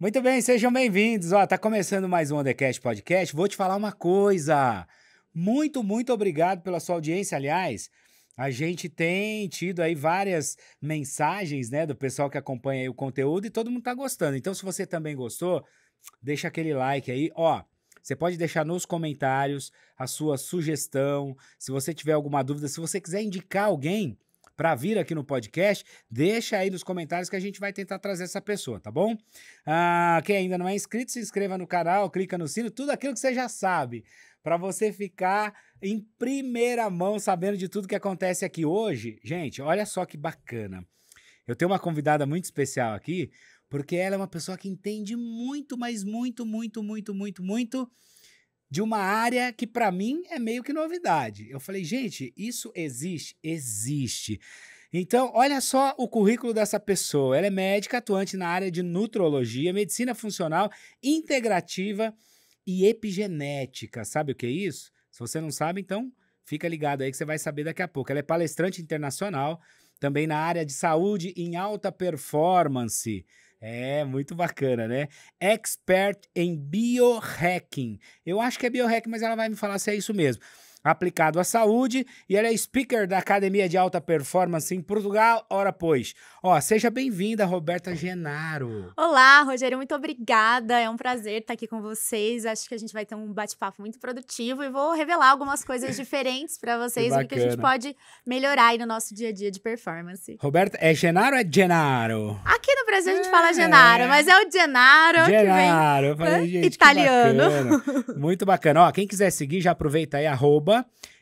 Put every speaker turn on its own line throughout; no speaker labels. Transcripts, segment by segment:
Muito bem, sejam bem-vindos. Ó, tá começando mais um Undercast Podcast. Vou te falar uma coisa. Muito, muito obrigado pela sua audiência. Aliás, a gente tem tido aí várias mensagens, né, do pessoal que acompanha o conteúdo e todo mundo tá gostando. Então, se você também gostou, deixa aquele like aí, ó. Você pode deixar nos comentários a sua sugestão, se você tiver alguma dúvida, se você quiser indicar alguém para vir aqui no podcast, deixa aí nos comentários que a gente vai tentar trazer essa pessoa, tá bom? Ah, quem ainda não é inscrito, se inscreva no canal, clica no sino, tudo aquilo que você já sabe, para você ficar em primeira mão sabendo de tudo que acontece aqui hoje. Gente, olha só que bacana. Eu tenho uma convidada muito especial aqui, porque ela é uma pessoa que entende muito, mas muito, muito, muito, muito, muito de uma área que para mim é meio que novidade. Eu falei, gente, isso existe? Existe. Então, olha só o currículo dessa pessoa. Ela é médica atuante na área de nutrologia, medicina funcional, integrativa e epigenética. Sabe o que é isso? Se você não sabe, então fica ligado aí que você vai saber daqui a pouco. Ela é palestrante internacional, também na área de saúde em alta performance. É, muito bacana, né? Expert em biohacking. Eu acho que é biohacking, mas ela vai me falar se é isso mesmo aplicado à saúde e ela é speaker da Academia de Alta Performance em Portugal. Ora, pois. Ó, seja bem-vinda, Roberta Genaro.
Olá, Rogério, muito obrigada. É um prazer estar aqui com vocês. Acho que a gente vai ter um bate-papo muito produtivo e vou revelar algumas coisas diferentes para vocês o que a gente pode melhorar aí no nosso dia a dia de performance.
Roberta, é Genaro ou é Genaro?
Aqui no Brasil a gente é. fala Genaro, mas é o Genaro, Genaro.
que vem falei, né? gente, italiano. Bacana. muito bacana. Ó, quem quiser seguir, já aproveita aí, arroba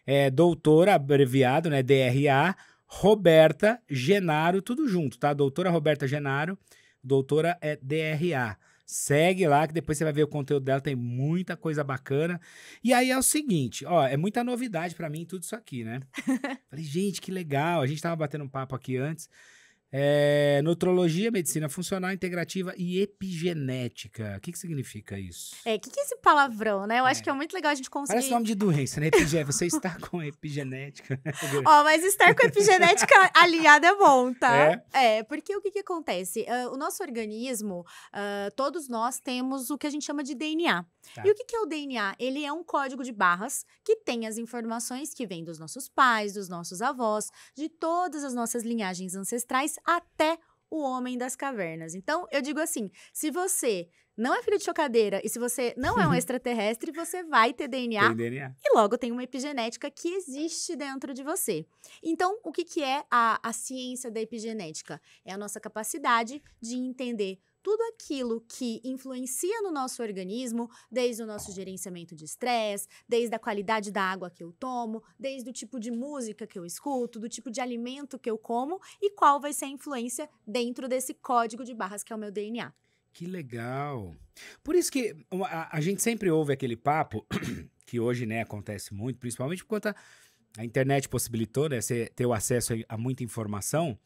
é, doutora, abreviado, né? DRA, Roberta Genaro, tudo junto, tá? Doutora Roberta Genaro, doutora é DRA. Segue lá que depois você vai ver o conteúdo dela, tem muita coisa bacana. E aí é o seguinte, ó, é muita novidade para mim tudo isso aqui, né? Falei, gente, que legal. A gente tava batendo um papo aqui antes. É, nutrologia, medicina funcional, integrativa e epigenética. O que, que significa isso?
É, o que, que é esse palavrão, né? Eu é. acho que é muito legal a gente conseguir. Parece nome
de doença, né? Epigé, você está com epigenética. Ó, oh,
mas estar com epigenética aliada é bom, tá? É, é porque o que, que acontece? Uh, o nosso organismo, uh, todos nós temos o que a gente chama de DNA. Tá. E o que, que é o DNA? Ele é um código de barras que tem as informações que vêm dos nossos pais, dos nossos avós, de todas as nossas linhagens ancestrais até o homem das cavernas. Então, eu digo assim: se você não é filho de chocadeira e se você não é um extraterrestre, você vai ter DNA, tem DNA. E logo tem uma epigenética que existe dentro de você. Então, o que, que é a, a ciência da epigenética? É a nossa capacidade de entender tudo aquilo que influencia no nosso organismo, desde o nosso gerenciamento de estresse, desde a qualidade da água que eu tomo, desde o tipo de música que eu escuto, do tipo de alimento que eu como e qual vai ser a influência dentro desse código de barras que é o meu DNA.
Que legal! Por isso que a, a gente sempre ouve aquele papo que hoje né, acontece muito, principalmente por conta a internet possibilitou né, você ter o acesso a muita informação,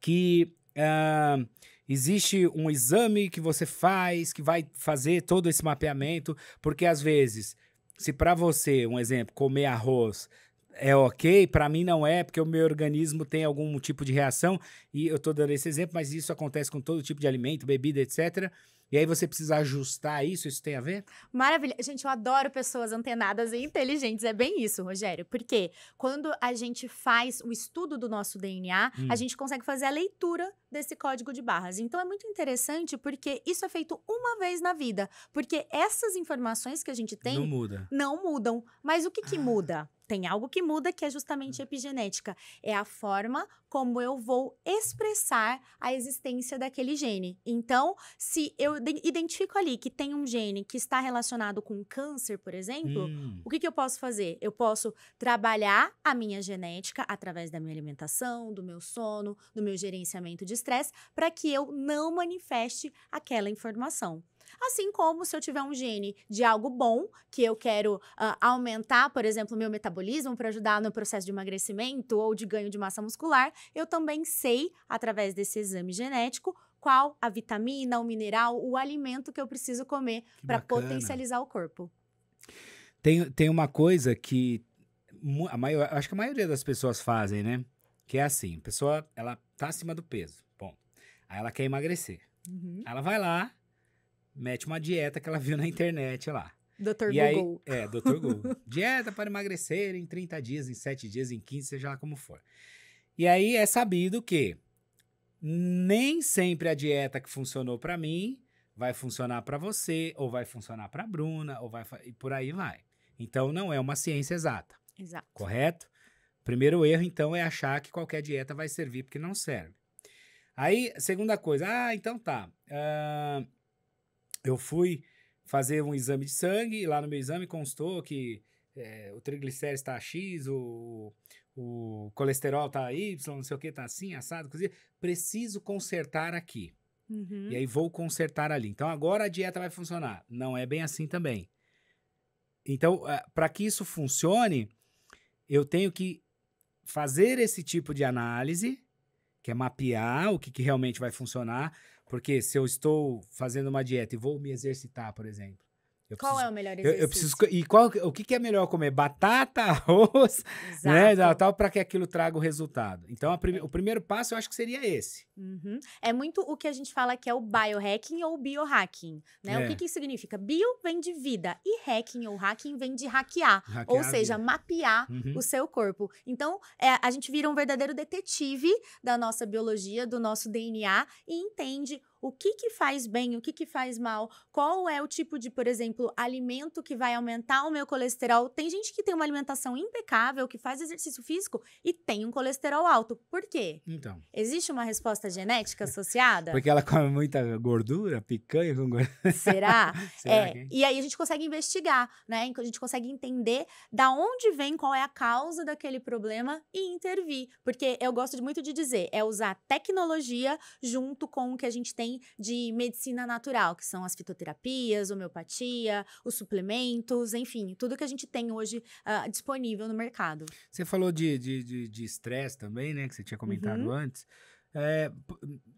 que uh, Existe um exame que você faz que vai fazer todo esse mapeamento, porque às vezes, se para você, um exemplo, comer arroz é ok, para mim não é, porque o meu organismo tem algum tipo de reação, e eu estou dando esse exemplo, mas isso acontece com todo tipo de alimento, bebida, etc. E aí você precisa ajustar isso, isso tem a ver?
Maravilha. Gente, eu adoro pessoas antenadas e inteligentes. É bem isso, Rogério. Porque quando a gente faz o estudo do nosso DNA, hum. a gente consegue fazer a leitura desse código de barras. Então é muito interessante porque isso é feito uma vez na vida. Porque essas informações que a gente tem. Não muda. Não mudam. Mas o que, que ah. muda? tem algo que muda que é justamente hum. epigenética. É a forma como eu vou expressar a existência daquele gene. Então, se eu identifico ali que tem um gene que está relacionado com câncer, por exemplo, hum. o que, que eu posso fazer? Eu posso trabalhar a minha genética através da minha alimentação, do meu sono, do meu gerenciamento de estresse, para que eu não manifeste aquela informação. Assim como se eu tiver um gene de algo bom, que eu quero uh, aumentar, por exemplo, o meu metabolismo para ajudar no processo de emagrecimento ou de ganho de massa muscular, eu também sei, através desse exame genético, qual a vitamina, o mineral, o alimento que eu preciso comer para potencializar o corpo.
Tem, tem uma coisa que a maior, acho que a maioria das pessoas fazem, né? Que é assim, a pessoa, ela tá acima do peso, bom. Aí ela quer emagrecer. Uhum. Ela vai lá, mete uma dieta que ela viu na internet lá. Dr. E Google. Aí, é, Dr. Google. dieta para emagrecer em 30 dias, em 7 dias, em 15, seja lá como for. E aí é sabido que nem sempre a dieta que funcionou para mim vai funcionar para você, ou vai funcionar para Bruna, ou vai e por aí vai. Então não é uma ciência exata. Exato. Correto? Primeiro erro então é achar que qualquer dieta vai servir porque não serve. Aí segunda coisa, ah, então tá. Uh, eu fui fazer um exame de sangue, e lá no meu exame constou que é, o triglicérides está X, o, o colesterol está Y, não sei o que, está assim, assado, cozido. Preciso consertar aqui. Uhum. E aí vou consertar ali. Então agora a dieta vai funcionar. Não é bem assim também. Então, eh, para que isso funcione, eu tenho que fazer esse tipo de análise, que é mapear o que, que realmente vai funcionar, porque se eu estou fazendo uma dieta e vou me exercitar, por exemplo, qual é
o melhor exercício? Eu, eu preciso,
e qual, o que, que, é melhor comer? Batata, arroz, né, Exato. né? Tal, para que aquilo traga o resultado. Então, prime, é. o primeiro passo eu acho que seria esse.
Uhum. É muito o que a gente fala que é o biohacking ou biohacking, né? É. O que, é. que significa? Bio vem de vida e hacking ou hacking vem de hackear, hackear ou seja, mapear uhum. o seu corpo. Então, é, a gente vira um verdadeiro detetive da nossa biologia, do nosso DNA e entende o que que faz bem, o que que faz mal, qual é o tipo de, por exemplo, alimento que vai aumentar o meu colesterol. Tem gente que tem uma alimentação impecável, que faz exercício físico e tem um colesterol alto. Por quê? Então. Existe uma resposta genética associada? Porque ela
come muita gordura, picanha com gordura. Será? Será é, é,
E aí a gente consegue investigar, né? A gente consegue entender da onde vem, qual é a causa daquele problema e intervir. Porque eu gosto muito de dizer, é usar tecnologia junto com o que a gente tem de medicina natural, que são as fitoterapias, homeopatia, os suplementos, enfim, tudo que a gente tem hoje uh, disponível no mercado.
Você falou de estresse também, né? Que você tinha comentado uhum. antes. É,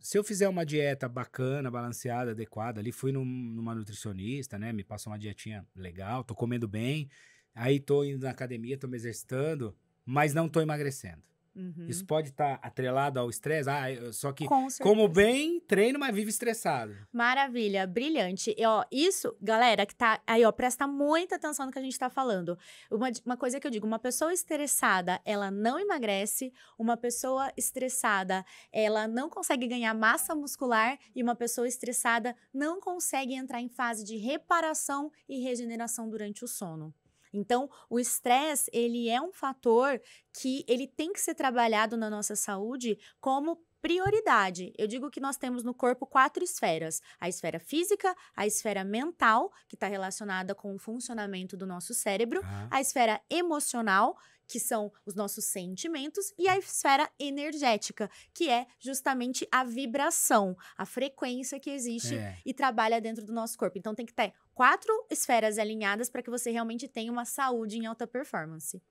se eu fizer uma dieta bacana, balanceada, adequada, ali fui num, numa nutricionista, né? Me passou uma dietinha legal, tô comendo bem, aí tô indo na academia, tô me exercitando, mas não tô emagrecendo. Uhum. Isso pode estar tá atrelado ao estresse. Ah, só que, Com como bem, treino, mas vive estressado.
Maravilha, brilhante. E, ó, isso, galera, que tá aí, ó, presta muita atenção no que a gente tá falando. Uma, uma coisa que eu digo: uma pessoa estressada, ela não emagrece, uma pessoa estressada, ela não consegue ganhar massa muscular, e uma pessoa estressada não consegue entrar em fase de reparação e regeneração durante o sono. Então, o estresse, ele é um fator que ele tem que ser trabalhado na nossa saúde como prioridade. Eu digo que nós temos no corpo quatro esferas: a esfera física, a esfera mental, que está relacionada com o funcionamento do nosso cérebro, uhum. a esfera emocional, que são os nossos sentimentos, e a esfera energética, que é justamente a vibração, a frequência que existe é. e trabalha dentro do nosso corpo. Então tem que ter quatro esferas alinhadas para que você realmente tenha uma saúde em alta performance.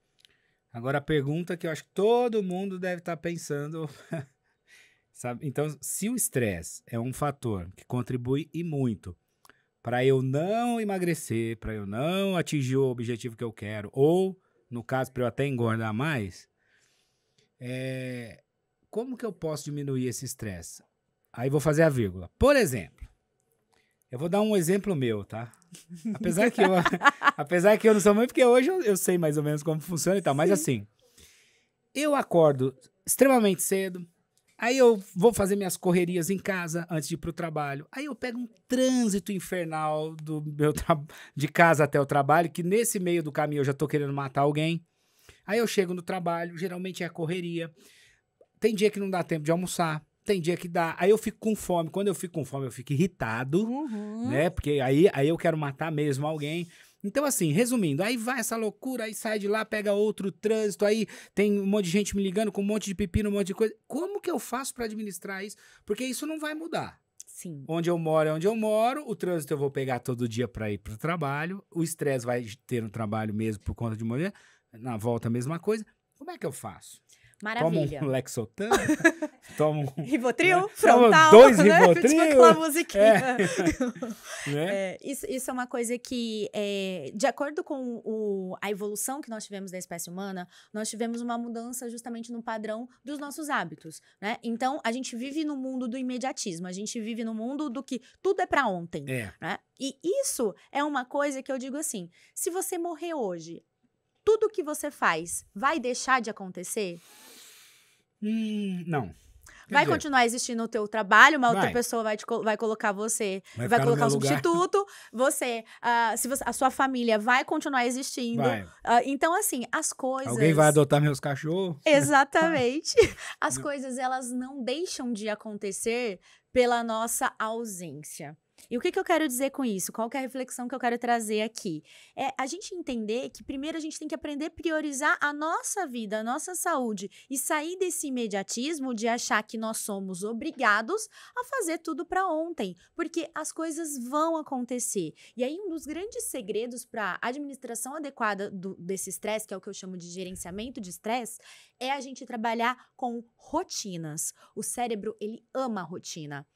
Agora a pergunta que eu acho que todo mundo deve estar tá pensando, sabe? Então, se o estresse é um fator que contribui e muito para eu não emagrecer, para eu não atingir o objetivo que eu quero, ou no caso para eu até engordar mais, é... como que eu posso diminuir esse estresse? Aí vou fazer a vírgula. Por exemplo, eu vou dar um exemplo meu, tá? Apesar que eu, apesar que eu não sou muito, porque hoje eu, eu, sei mais ou menos como funciona e tal, Sim. mas assim, eu acordo extremamente cedo, aí eu vou fazer minhas correrias em casa antes de ir pro trabalho, aí eu pego um trânsito infernal do meu de casa até o trabalho, que nesse meio do caminho eu já tô querendo matar alguém. Aí eu chego no trabalho, geralmente é a correria. Tem dia que não dá tempo de almoçar. Tem dia que dá. Aí eu fico com fome. Quando eu fico com fome, eu fico irritado, uhum. né? Porque aí, aí eu quero matar mesmo alguém. Então, assim, resumindo, aí vai essa loucura, aí sai de lá, pega outro trânsito, aí tem um monte de gente me ligando com um monte de pepino, um monte de coisa. Como que eu faço para administrar isso? Porque isso não vai mudar. Sim. Onde eu moro é onde eu moro, o trânsito eu vou pegar todo dia para ir para o trabalho, o estresse vai ter no trabalho mesmo por conta de mulher, na volta a mesma coisa. Como é que eu faço? Maravilha. Toma um Lexotan, toma um... Né? Rivotril, frontal, toma dois né? Tipo Rivotril. aquela musiquinha. É. né? é,
isso, isso é uma coisa que, é, de acordo com o, a evolução que nós tivemos da espécie humana, nós tivemos uma mudança justamente no padrão dos nossos hábitos, né? Então, a gente vive no mundo do imediatismo, a gente vive no mundo do que tudo é para ontem, é. né? E isso é uma coisa que eu digo assim, se você morrer hoje, tudo que você faz vai deixar de acontecer?
Hum, não. Quer vai dizer, continuar
existindo o teu trabalho, uma vai. outra pessoa vai, te, vai colocar você, vai, vai colocar um substituto, você, uh, se você, a sua família vai continuar existindo. Vai. Uh, então, assim, as coisas... Alguém vai
adotar meus cachorros.
Exatamente. as coisas, elas não deixam de acontecer pela nossa ausência. E o que, que eu quero dizer com isso? Qual é a reflexão que eu quero trazer aqui? É a gente entender que primeiro a gente tem que aprender a priorizar a nossa vida, a nossa saúde e sair desse imediatismo de achar que nós somos obrigados a fazer tudo para ontem, porque as coisas vão acontecer. E aí um dos grandes segredos para a administração adequada do, desse estresse, que é o que eu chamo de gerenciamento de estresse, é a gente trabalhar com rotinas. O cérebro ele ama rotina.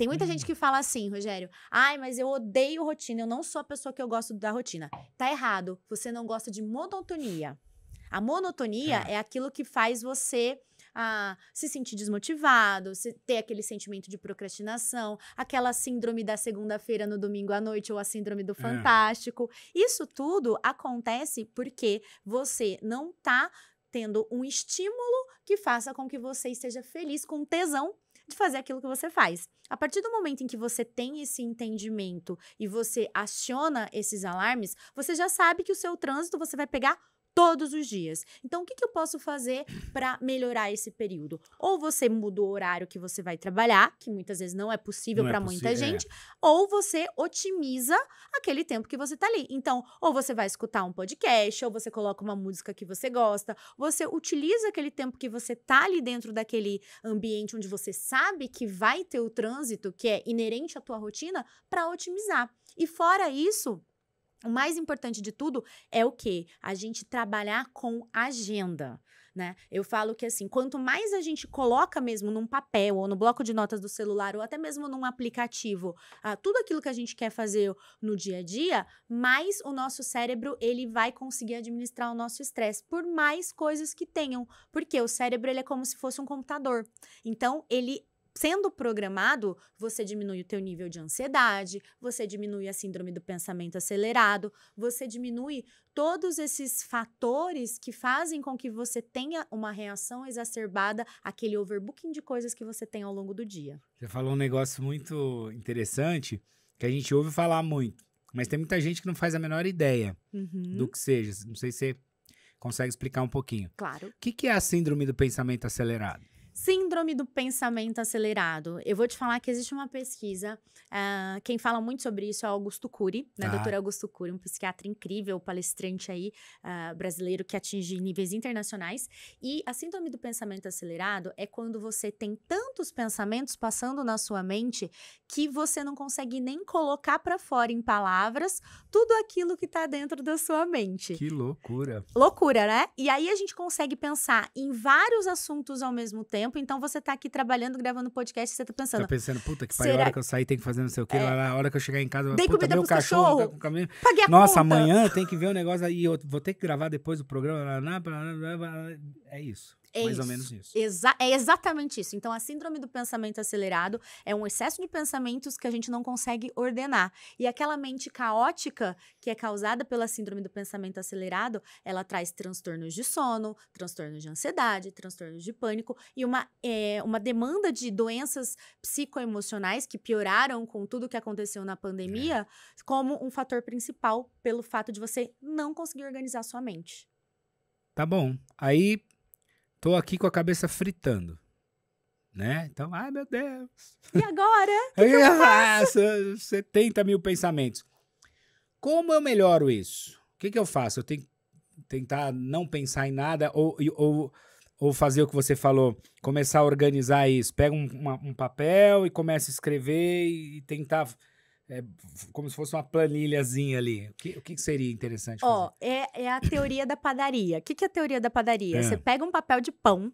Tem muita gente uhum. que fala assim, Rogério. Ai, mas eu odeio rotina. Eu não sou a pessoa que eu gosto da rotina. Tá errado. Você não gosta de monotonia. A monotonia é, é aquilo que faz você ah, se sentir desmotivado, se ter aquele sentimento de procrastinação, aquela síndrome da segunda-feira no domingo à noite ou a síndrome do é. fantástico. É. Isso tudo acontece porque você não tá tendo um estímulo que faça com que você esteja feliz com tesão de fazer aquilo que você faz. A partir do momento em que você tem esse entendimento e você aciona esses alarmes, você já sabe que o seu trânsito você vai pegar todos os dias. Então, o que, que eu posso fazer para melhorar esse período? Ou você muda o horário que você vai trabalhar, que muitas vezes não é possível para é muita é. gente, é. ou você otimiza aquele tempo que você está ali. Então, ou você vai escutar um podcast, ou você coloca uma música que você gosta, você utiliza aquele tempo que você está ali dentro daquele ambiente onde você sabe que vai ter o trânsito, que é inerente à tua rotina, para otimizar. E fora isso, o mais importante de tudo é o que? A gente trabalhar com agenda. Né? Eu falo que assim, quanto mais a gente coloca mesmo num papel ou no bloco de notas do celular ou até mesmo num aplicativo, ah, tudo aquilo que a gente quer fazer no dia a dia, mais o nosso cérebro ele vai conseguir administrar o nosso estresse por mais coisas que tenham, porque o cérebro ele é como se fosse um computador. Então ele sendo programado, você diminui o teu nível de ansiedade, você diminui a síndrome do pensamento acelerado, você diminui todos esses fatores que fazem com que você tenha uma reação exacerbada àquele overbooking de coisas que você tem ao longo do dia.
Você falou um negócio muito interessante que a gente ouve falar muito, mas tem muita gente que não faz a menor ideia uhum. do que seja. Não sei se você consegue explicar um pouquinho. Claro. O que é a síndrome do pensamento acelerado?
Síndrome do pensamento acelerado. Eu vou te falar que existe uma pesquisa, uh, quem fala muito sobre isso é Augusto Cury, né? Ah. Doutor Augusto Cury, um psiquiatra incrível, palestrante aí, uh, brasileiro que atinge níveis internacionais. E a síndrome do pensamento acelerado é quando você tem tantos pensamentos passando na sua mente que você não consegue nem colocar para fora em palavras tudo aquilo que tá dentro da sua mente. Que
loucura.
Loucura, né? E aí a gente consegue pensar em vários assuntos ao mesmo tempo tempo, então você tá aqui trabalhando, gravando podcast, você tá pensando. Tá pensando, puta que pariu, a hora que
eu sair tem que fazer não sei o quê, é... a hora que eu chegar em casa, Dei puta, meu cachorro, cachorro. Tá caminho. Paguei a Nossa, conta. amanhã tem que ver o um negócio aí, eu vou ter que gravar depois o programa, blá, blá, blá, é isso. É mais isso. ou menos isso.
Exa é exatamente isso. Então, a síndrome do pensamento acelerado é um excesso de pensamentos que a gente não consegue ordenar. E aquela mente caótica que é causada pela síndrome do pensamento acelerado, ela traz transtornos de sono, transtornos de ansiedade, transtornos de pânico e uma, é, uma demanda de doenças psicoemocionais que pioraram com tudo que aconteceu na pandemia, é. como um fator principal pelo fato de você não conseguir organizar sua mente.
Tá bom. Aí tô aqui com a cabeça fritando. Né? Então, ai meu Deus. E agora? que que eu ah, faço? 70 mil pensamentos. Como eu melhoro isso? O que, que eu faço? Eu tenho que tentar não pensar em nada ou, ou, ou fazer o que você falou, começar a organizar isso. Pega um, uma, um papel e começa a escrever e tentar é como se fosse uma planilhazinha ali. O que, o que seria interessante Ó,
oh, é, é, a teoria da padaria. O que, que é a teoria da padaria? É. Você pega um papel de pão,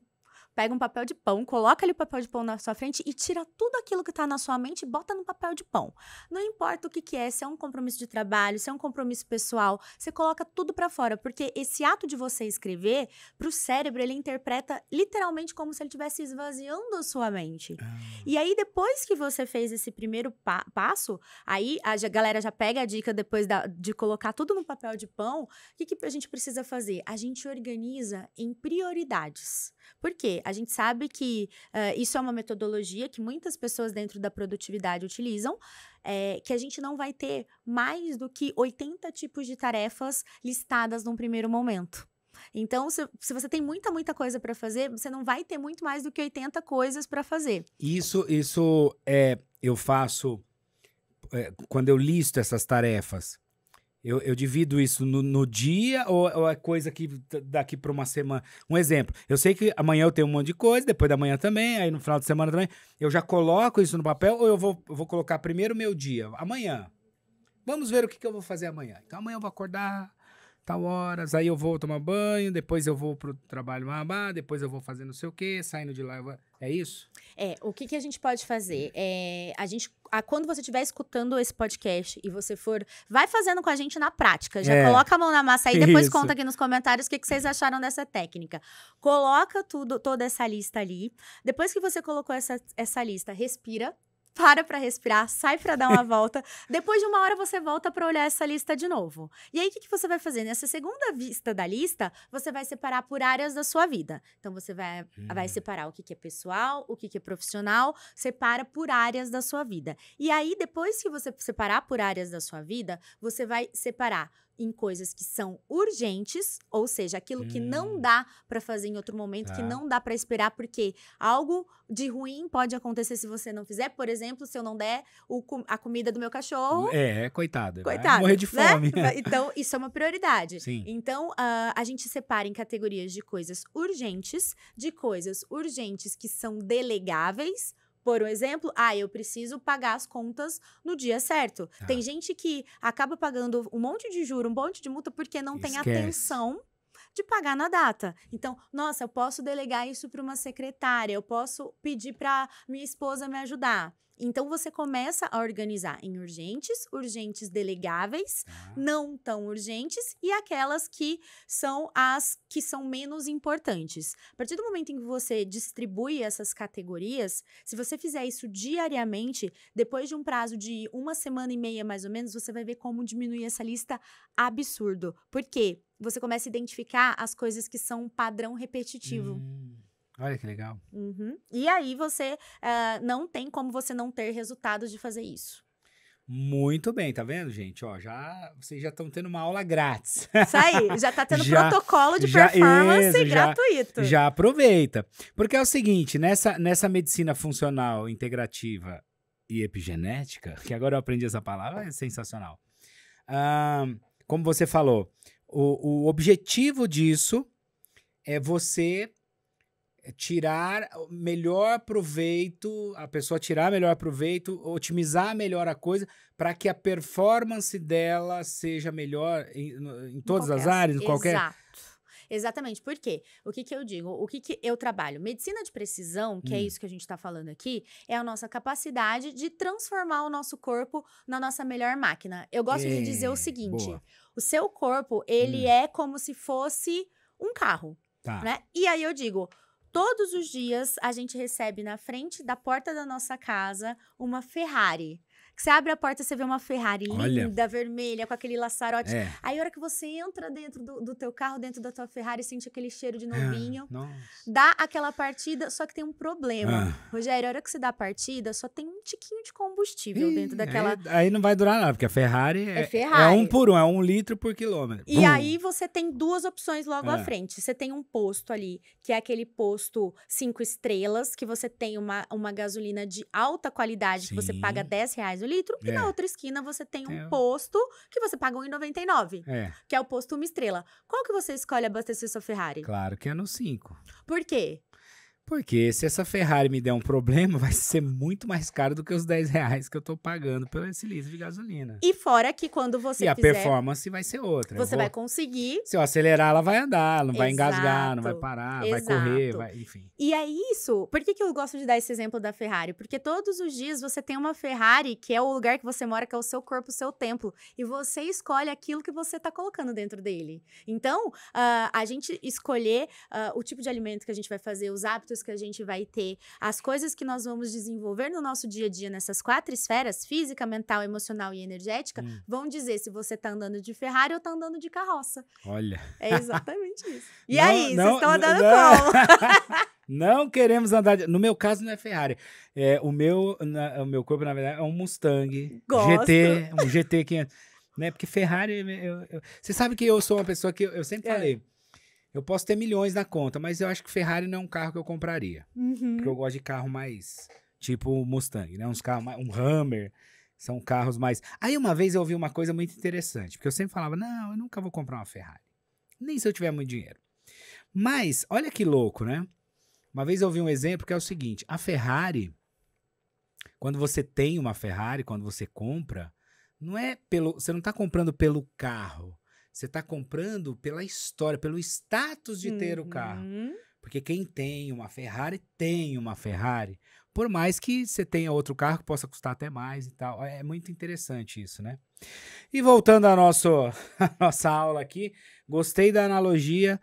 pega um papel de pão, coloca ali o papel de pão na sua frente e tira tudo aquilo que está na sua mente e bota no papel de pão. Não importa o que, que é, se é um compromisso de trabalho, se é um compromisso pessoal, você coloca tudo para fora, porque esse ato de você escrever, para o cérebro, ele interpreta literalmente como se ele estivesse esvaziando a sua mente. Ah. E aí, depois que você fez esse primeiro pa passo, aí a galera já pega a dica depois da, de colocar tudo no papel de pão, o que, que a gente precisa fazer? A gente organiza em prioridades. Por quê? a gente sabe que uh, isso é uma metodologia que muitas pessoas dentro da produtividade utilizam, é, que a gente não vai ter mais do que 80 tipos de tarefas listadas num primeiro momento. Então, se, se, você tem muita, muita coisa para fazer, você não vai ter muito mais do que 80 coisas para fazer.
Isso, isso é, eu faço é, quando eu listo essas tarefas. Eu, eu divido isso no, no dia ou, ou, é coisa que daqui para uma semana? Um exemplo, eu sei que amanhã eu tenho um monte de coisa, depois da manhã também, aí no final de semana também. Eu já coloco isso no papel ou eu vou, eu vou colocar primeiro meu dia? Amanhã. Vamos ver o que, que eu vou fazer amanhã. Então amanhã eu vou acordar tal horas, aí eu vou tomar banho, depois eu vou pro trabalho depois eu vou fazer não sei o quê, saindo de lá. É isso? É, o que, que a gente
pode fazer? É, a gente, a, quando você estiver escutando esse podcast e você for, vai fazendo com a gente na prática. Já é. coloca a mão na massa aí, depois isso. conta aqui nos comentários o que, que vocês acharam dessa técnica. Coloca tudo, toda essa lista ali. Depois que você colocou essa, essa lista, respira para para respirar, sai para dar uma volta. Depois de uma hora você volta para olhar essa lista de novo. E aí o que, que você vai fazer? Nessa segunda vista da lista, você vai separar por áreas da sua vida. Então você vai, hum. vai separar o que, que é pessoal, o que, que é profissional, separa por áreas da sua vida. E aí depois que você separar por áreas da sua vida, você vai separar em coisas que são urgentes, ou seja, aquilo hum. que não hum. dá para fazer em outro momento, tá. que não dá para esperar, porque algo de ruim pode acontecer se você não fizer. Por exemplo, se eu não der o, a comida do meu cachorro. É,
coitada. Coitada. Morrer de né? fome. Né?
Então, isso é uma prioridade. Sim. Então, uh, a gente separa em categorias de coisas urgentes, de coisas urgentes que são delegáveis por um exemplo, ah, eu preciso pagar as contas no dia certo. Ah. Tem gente que acaba pagando um monte de juro, um monte de multa, porque não Esquece. tem atenção de pagar na data. Então, nossa, eu posso delegar isso para uma secretária, eu posso pedir para minha esposa me ajudar. Então você começa a organizar em urgentes, urgentes delegáveis, ah. não tão urgentes e aquelas que são as que são menos importantes. A partir do momento em que você distribui essas categorias, se você fizer isso diariamente, depois de um prazo de uma semana e meia mais ou menos, você vai ver como diminuir essa lista absurdo. Por quê? Você começa a identificar as coisas que são um padrão repetitivo. Hum.
Olha que legal.
Uhum. E aí você uh, não tem como você não ter resultados de fazer isso.
Muito bem, tá vendo, gente? Ó, já vocês já estão tendo uma aula grátis. Isso aí, já tá tendo já, protocolo de já, performance isso, gratuito. Já, já aproveita. Porque é o seguinte, nessa, nessa medicina funcional integrativa e epigenética, que agora eu aprendi essa palavra, é sensacional. como você falou, o, o objetivo disso é você é tirar melhor proveito, a pessoa tirar melhor proveito, otimizar melhor a coisa, para que a performance dela seja melhor em, em todas qualquer, as áreas, exato. qualquer.
Exatamente. Por quê? O que, que eu digo? O que, que eu trabalho? Medicina de precisão, que é hum. é isso que a gente está falando aqui, é a nossa capacidade de transformar o nosso corpo na nossa melhor máquina. Eu gosto é, de dizer o seguinte: boa. o seu corpo, ele hum. é como se fosse um carro. Tá. Né? E aí eu digo, Todos os dias a gente recebe na frente da porta da nossa casa uma Ferrari que você abre a porta, você vê uma Ferrari Olha. linda, vermelha, com aquele laçarote. É. Aí a hora que você entra dentro do, do, teu carro, dentro da tua Ferrari, sente aquele cheiro de ah, novinho. dá aquela partida, só que tem um problema. Ah. Rogério, a hora que você dá a partida, só tem um tiquinho de combustível Ih, dentro daquela... Aí,
aí, não vai durar nada, porque a Ferrari é, é, é Ferrari. é um por um, é um litro por quilômetro. E Bum. aí
você tem duas opções logo à é. frente. Você tem um posto ali, que é aquele posto cinco estrelas, que você tem uma, uma gasolina de alta qualidade, Sim. que você paga 10 reais o litro. É. E na é. outra esquina você tem é. um posto que você paga R$1,99. É. Que é o posto Uma Estrela. Qual que você escolhe abastecer sua Ferrari? Claro
que é no 5. Por quê? Porque se essa Ferrari me der um problema, vai ser muito mais caro do que os 10 reais que eu tô pagando pelo esse litro de gasolina.
E fora que quando você. E a fizer, performance
vai ser outra. Você vou, vai
conseguir. Se
eu acelerar, ela vai andar, não exato, vai engasgar, não vai parar, exato. vai correr, vai, enfim.
E é isso. Por que, que eu gosto de dar esse exemplo da Ferrari? Porque todos os dias você tem uma Ferrari que é o lugar que você mora, que é o seu corpo, o seu templo. E você escolhe aquilo que você tá colocando dentro dele. Então, uh, a gente escolher uh, o tipo de alimento que a gente vai fazer, os hábitos que a gente vai ter, as coisas que nós vamos desenvolver no nosso dia a dia nessas quatro esferas, física, mental, emocional e energética, hum. vão dizer se você tá andando de Ferrari ou tá andando de carroça.
Olha. É exatamente
isso. E não, aí, não, vocês estão andando não, como?
Não queremos andar. De... No meu caso, não é Ferrari. É, o, meu, na, o meu corpo, na verdade, é um Mustang. Gosto. GT, um GT 500. né? Porque Ferrari. Eu, eu... Você sabe que eu sou uma pessoa que eu, eu sempre é. falei. Eu posso ter milhões na conta, mas eu acho que Ferrari não é um carro que eu compraria. Uhum. Porque eu gosto de carro mais tipo Mustang, né? Uns carros mais, um Hammer, são carros mais. Aí uma vez eu ouvi uma coisa muito interessante, porque eu sempre falava: "Não, eu nunca vou comprar uma Ferrari. Nem se eu tiver muito dinheiro". Mas olha que louco, né? Uma vez eu ouvi um exemplo que é o seguinte: a Ferrari, quando você tem uma Ferrari, quando você compra, não é pelo, você não está comprando pelo carro, você está comprando pela história, pelo status de uhum. ter o carro. Uhum. Porque quem tem uma Ferrari, tem uma Ferrari. Por mais que você tenha outro carro que possa custar até mais e tal. É, é muito interessante isso, né? E voltando à, nosso, à nossa aula aqui, gostei da analogia.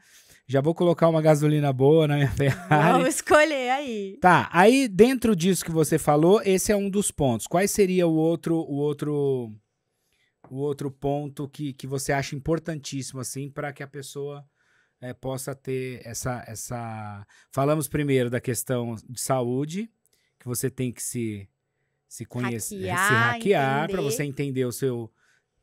Já vou colocar uma gasolina boa na minha Ferrari. Vamos
escolher aí.
Tá, aí dentro disso que você falou, esse é um dos pontos. Quais seria o outro, o outro o outro ponto que, que você acha importantíssimo, assim, para que a pessoa é, possa ter essa, essa. Falamos primeiro da questão de saúde, que você tem que se, se conhecer, se hackear para você entender o seu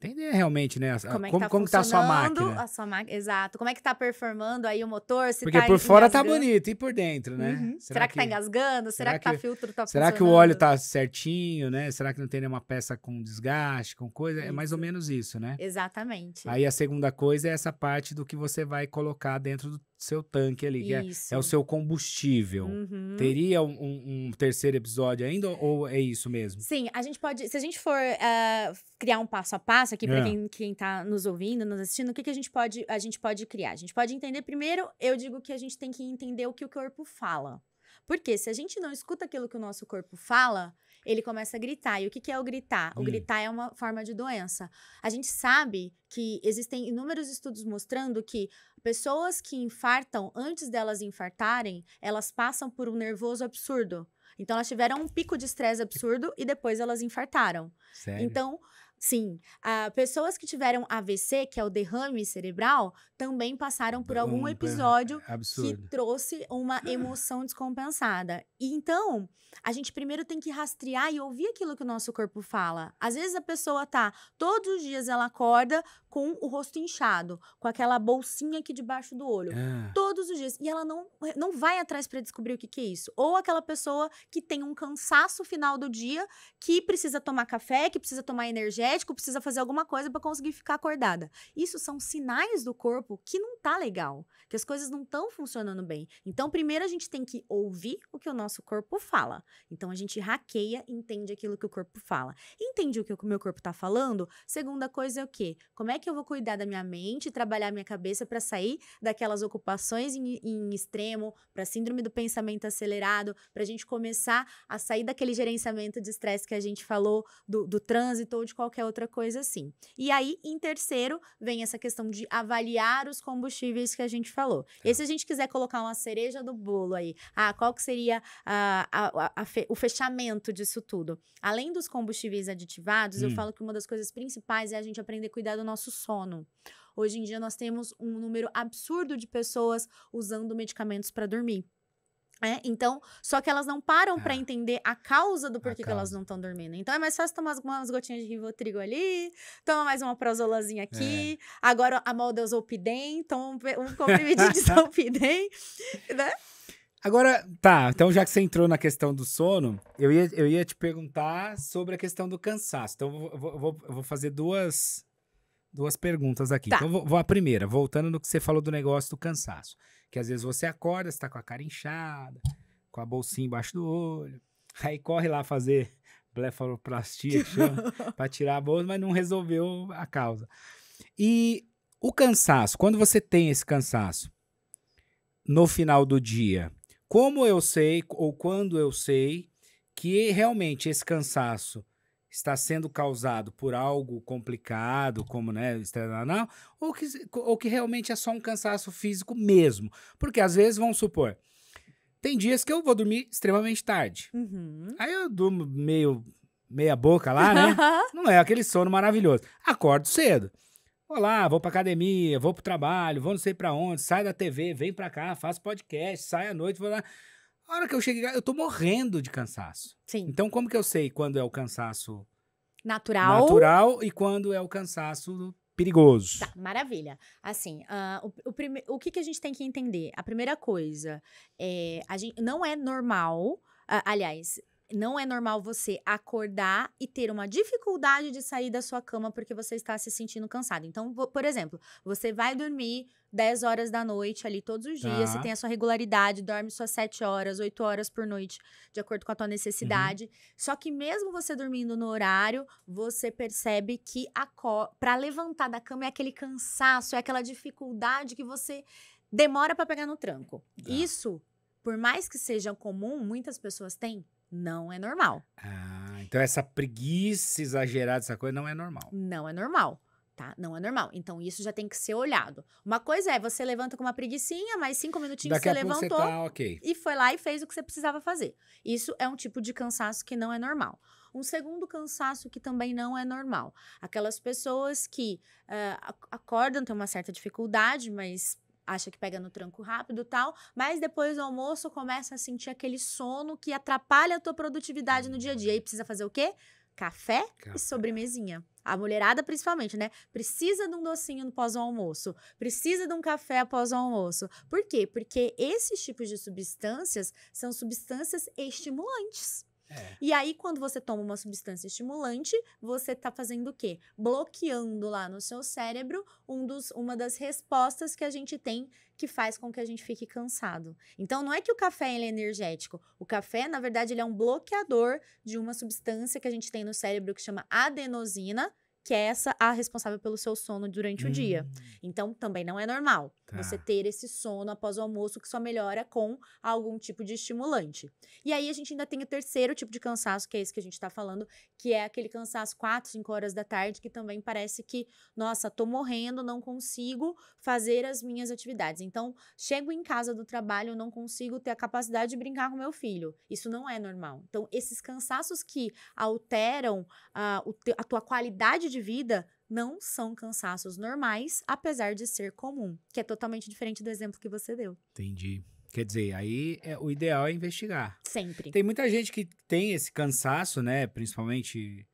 Entender realmente, né? Como, é como, tá como que tá a sua máquina. A
sua exato. Como é que tá performando aí o motor? Se Porque tá por fora está tá bonito e
por dentro, né? Uhum. Será, será que, tá
que tá engasgando? Será, será que, tá que tá filtro tá Será que o óleo
tá certinho, né? Será que não tem nenhuma peça com desgaste, com coisa? Isso. É mais ou menos isso, né?
Exatamente. Aí a
segunda coisa é essa parte do que você vai colocar dentro do seu tanque ali, que é, é, o seu combustível. Uhum. Teria um, um, terceiro episódio ainda ou é isso mesmo?
Sim, a gente pode. Se a gente for uh, criar um passo a passo aqui para é. quem, quem tá nos ouvindo, nos assistindo, o que, que a, gente pode, a gente pode criar? A gente pode entender. Primeiro, eu digo que a gente tem que entender o que o corpo fala. Porque se a gente não escuta aquilo que o nosso corpo fala, ele começa a gritar. E o que, que é o gritar? O hum. gritar é uma forma de doença. A gente sabe que existem inúmeros estudos mostrando que pessoas que infartam, antes delas infartarem, elas passam por um nervoso absurdo. Então, elas tiveram um pico de estresse absurdo e depois elas infartaram. Sério? Então, Sim. Uh, pessoas que tiveram AVC, que é o derrame cerebral, também passaram por algum hum, episódio é, absurdo. que trouxe uma emoção descompensada. E então, a gente primeiro tem que rastrear e ouvir aquilo que o nosso corpo fala. Às vezes a pessoa tá, todos os dias ela acorda com o rosto inchado, com aquela bolsinha aqui debaixo do olho. É. Todos os dias. E ela não, não vai atrás para descobrir o que, que é isso. Ou aquela pessoa que tem um cansaço final do dia, que precisa tomar café, que precisa tomar energético, precisa fazer alguma coisa para conseguir ficar acordada. Isso são sinais do corpo corpo que não tá legal, que as coisas não estão funcionando bem. Então, primeiro a gente tem que ouvir o que o nosso corpo fala. Então, a gente hackeia, entende aquilo que o corpo fala. Entende o que o meu corpo tá falando? Segunda coisa é o quê? Como é que eu vou cuidar da minha mente, trabalhar minha cabeça para sair daquelas ocupações em, em extremo, para síndrome do pensamento acelerado, para a gente começar a sair daquele gerenciamento de estresse que a gente falou, do, do trânsito ou de qualquer outra coisa assim. E aí, em terceiro, vem essa questão de avaliar para os combustíveis que a gente falou. É. E tá. se a gente quiser colocar uma cereja do bolo aí, ah, qual que seria a, a, fe, o fechamento disso tudo? Além dos combustíveis aditivados, hum. eu falo que uma das coisas principais é a gente aprender a cuidar do nosso sono. Hoje em dia nós temos um número absurdo de pessoas usando medicamentos para dormir. É, então, só que elas não param é. para entender a causa do porquê causa. que elas não estão dormindo. Então é mais fácil tomar umas gotinhas de Rivotrigo ali, toma mais uma prozolazinha aqui, é. agora a molda usou Pidem, toma um, um comprimido de Zolpidem, né?
Agora, tá, então já que você entrou na questão do sono, eu ia, eu ia te perguntar sobre a questão do cansaço. Então eu vou, vou, vou fazer duas, duas perguntas aqui. Tá. Então vou, vou a primeira, voltando no que você falou do negócio do cansaço. Que às vezes você acorda, você tá com a cara inchada, com a bolsinha embaixo do olho. Aí corre lá fazer blefaroplastia, para tirar a bolsa, mas não resolveu a causa. E o cansaço, quando você tem esse cansaço no final do dia, como eu sei, ou quando eu sei, que realmente esse cansaço está sendo causado por algo complicado, como né, estrenanal, ou que, ou que realmente é só um cansaço físico mesmo. Porque às vezes, vamos supor, tem dias que eu vou dormir extremamente tarde. Uhum. Aí eu durmo meio meia boca lá, né? Não é aquele sono maravilhoso. Acordo cedo. Vou lá, vou pra academia, vou pro trabalho, vou não sei pra onde, saio da TV, vem pra cá, faço podcast, saio à noite, vou lá hora que eu cheguei, eu tô morrendo de cansaço. Sim. Então, como que eu sei quando é o cansaço natural, natural e quando é o cansaço perigoso? Tá,
maravilha. Assim, uh, o, o, prime... o que, que a gente tem que entender? A primeira coisa é, a gente não é normal. Uh, aliás, não é normal você acordar e ter uma dificuldade de sair da sua cama porque você está se sentindo cansado. Então, por exemplo, você vai dormir 10 horas da noite ali todos os dias, você tá. tem a sua regularidade, dorme suas 7 horas, 8 horas por noite, de acordo com a tua uhum. necessidade. Uhum. Só que mesmo você dormindo no horário, você percebe que para levantar da cama é aquele cansaço, é aquela dificuldade que você demora para pegar no tranco. Tá. Isso, por mais que seja comum, muitas pessoas têm não é normal.
Ah, então essa preguiça exagerada, essa coisa não é normal.
Não é normal. Tá? Não é normal. Então, isso já tem que ser olhado. Uma coisa é, você levanta com uma preguiçinha, mas cinco minutinhos Daqui você levantou tá, okay. e foi lá e fez o que você precisava fazer. Isso é um tipo de cansaço que não é normal. Um segundo cansaço que também não é normal. Aquelas pessoas que uh, acordam, têm uma certa dificuldade, mas acha que pega no tranco rápido tal, mas depois do almoço começa a sentir aquele sono que atrapalha a tua produtividade no dia a dia. E precisa fazer o quê? Café, Café. e sobremesinha. A mulherada, principalmente, né? Precisa de um docinho após o almoço precisa de um café após o almoço. Por quê? Porque esses tipos de substâncias são substâncias estimulantes. É. E aí, quando você toma uma substância estimulante, você está fazendo o quê? Bloqueando lá no seu cérebro um dos, uma das respostas que a gente tem que faz com que a gente fique cansado. Então, não é que o café ele é energético. O café, na verdade, ele é um bloqueador de uma substância que a gente tem no cérebro que chama adenosina, que é essa a responsável pelo seu sono durante hum. o dia. Hum. Então, também não é normal tá. você ter esse sono após o almoço que só melhora com algum tipo de estimulante. E aí a gente ainda tem o terceiro tipo de cansaço, que é esse que a gente está falando, que é aquele cansaço 4, 5 horas da tarde, que também parece que, nossa, tô morrendo, não consigo fazer as minhas atividades. Então, chego em casa do trabalho, não consigo ter a capacidade de brincar com meu filho. Isso não é normal. Então, esses cansaços que alteram uh, a tua qualidade de vida não são cansaços normais, apesar de ser comum, que é totalmente diferente do exemplo que você deu.
Entendi. Quer dizer, aí é, o ideal é investigar. Sempre. Tem muita gente que tem esse cansaço, né? Principalmente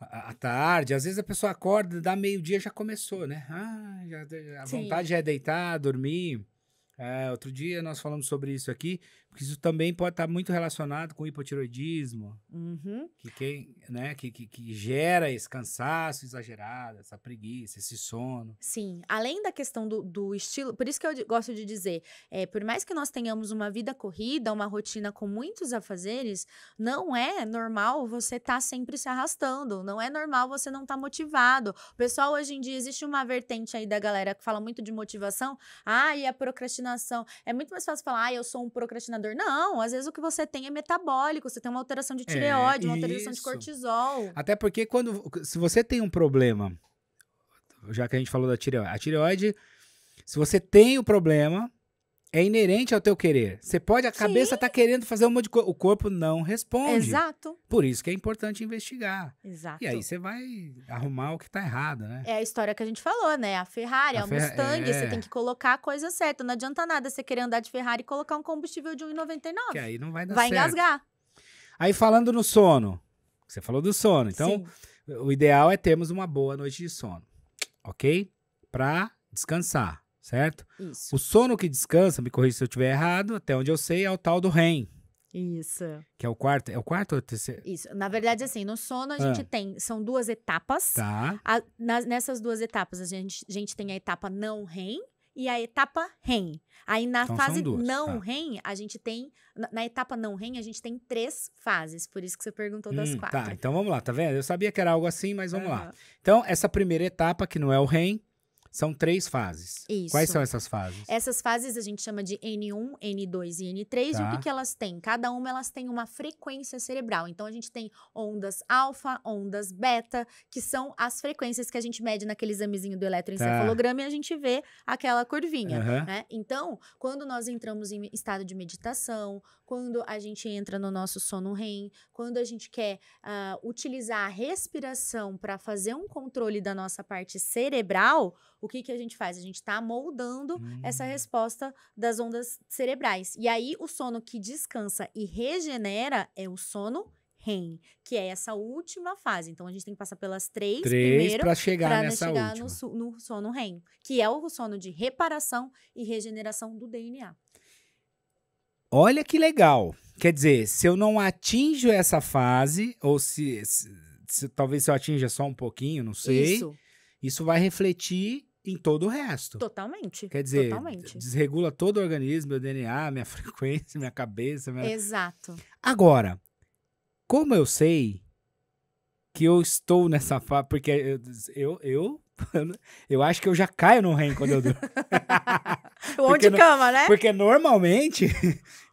à tarde. Às vezes a pessoa acorda, dá meio-dia já começou, né? Ah, já, a Sim. vontade já é deitar, dormir. É, outro dia nós falamos sobre isso aqui. Porque isso também pode estar tá muito relacionado com hipotiroidismo, uhum. que, quem, né, que, que, que, gera esse cansaço exagerado, essa preguiça, esse sono.
Sim, além da questão do, do estilo, por isso que eu gosto de dizer, é, por mais que nós tenhamos uma vida corrida, uma rotina com muitos afazeres, não é normal você estar tá sempre se arrastando, não é normal você não estar tá motivado. O pessoal, hoje em dia, existe uma vertente aí da galera que fala muito de motivação, ah, e a procrastinação. É muito mais fácil falar, ah, eu sou um procrastinador dor. Não, às vezes o que você tem é metabólico, você tem uma alteração de é, tireoide, é, uma alteração de cortisol.
Até porque quando se você tem um problema, já que a gente falou da tireoide, a tireoide, se você tem o problema, é inerente ao teu querer. Você pode, a Sim. cabeça tá querendo fazer um monte de coisa, o corpo não responde. Exato. Por isso que é importante investigar. Exato. E aí você vai arrumar o que tá errado, né?
É a história que a gente falou, né? A Ferrari, a, é Ferra... Mustang, é... você é. tem que colocar a coisa certa. Não adianta nada você querer andar de Ferrari e colocar um combustível de 1,99. Que aí
não vai dar vai certo. Vai engasgar. Aí falando no sono, você falou do sono, então Sim. o ideal é termos uma boa noite de sono, ok? Pra descansar certo? Isso. O sono que descansa, me corrija se eu estiver errado, até onde eu sei, é o tal do REM. Isso. Que é o quarto, é o quarto ou é o terceiro?
Isso. Na verdade, assim, no sono a ah. gente tem, são duas etapas. Tá. A, nessas duas etapas a gente, a gente tem a etapa não REM e a etapa REM. Aí na então, fase não tá. REM, a gente tem. Na, na, etapa não REM, a gente tem três fases. Por isso que você perguntou hum, das tá. quatro. Tá,
então vamos lá, tá vendo? Eu sabia que era algo assim, mas vamos lá. Então, essa primeira etapa, que não é o REM, são três fases. Isso. Quais são essas fases?
Essas fases a gente chama de N1, N2 e N3. Tá. E o tá. que, que elas têm? Cada uma elas têm uma frequência cerebral. Então a gente tem ondas alfa, ondas beta, que são as frequências que a gente mede naquele examezinho do eletroencefalograma tá. e a gente vê aquela curvinha. Uhum. Né? Então, quando nós entramos em estado de meditação, quando a gente entra no nosso sono REM, quando a gente quer uh, utilizar a respiração para fazer um controle da nossa parte cerebral, o que, que a gente faz? A gente está moldando hum. essa resposta das ondas cerebrais. E aí, o sono que descansa e regenera é o sono REM, que é essa última fase. Então a gente tem que passar pelas três, três primeiro para chegar pra nessa chegar última. No, no sono REM, que é o sono de reparação e regeneração do DNA.
Olha que legal. Quer dizer, se eu não atinjo essa fase, ou se, se, se talvez se eu atinja só um pouquinho, não sei. Isso. Isso vai refletir em todo o resto.
Totalmente. Quer dizer, totalmente.
desregula todo o organismo, meu DNA, minha frequência, minha cabeça. Minha... Exato. Agora, como eu sei que eu estou nessa fase, porque eu, eu, eu, eu, acho que eu já caio no REM quando eu durmo. Ou onde cama, né? Porque normalmente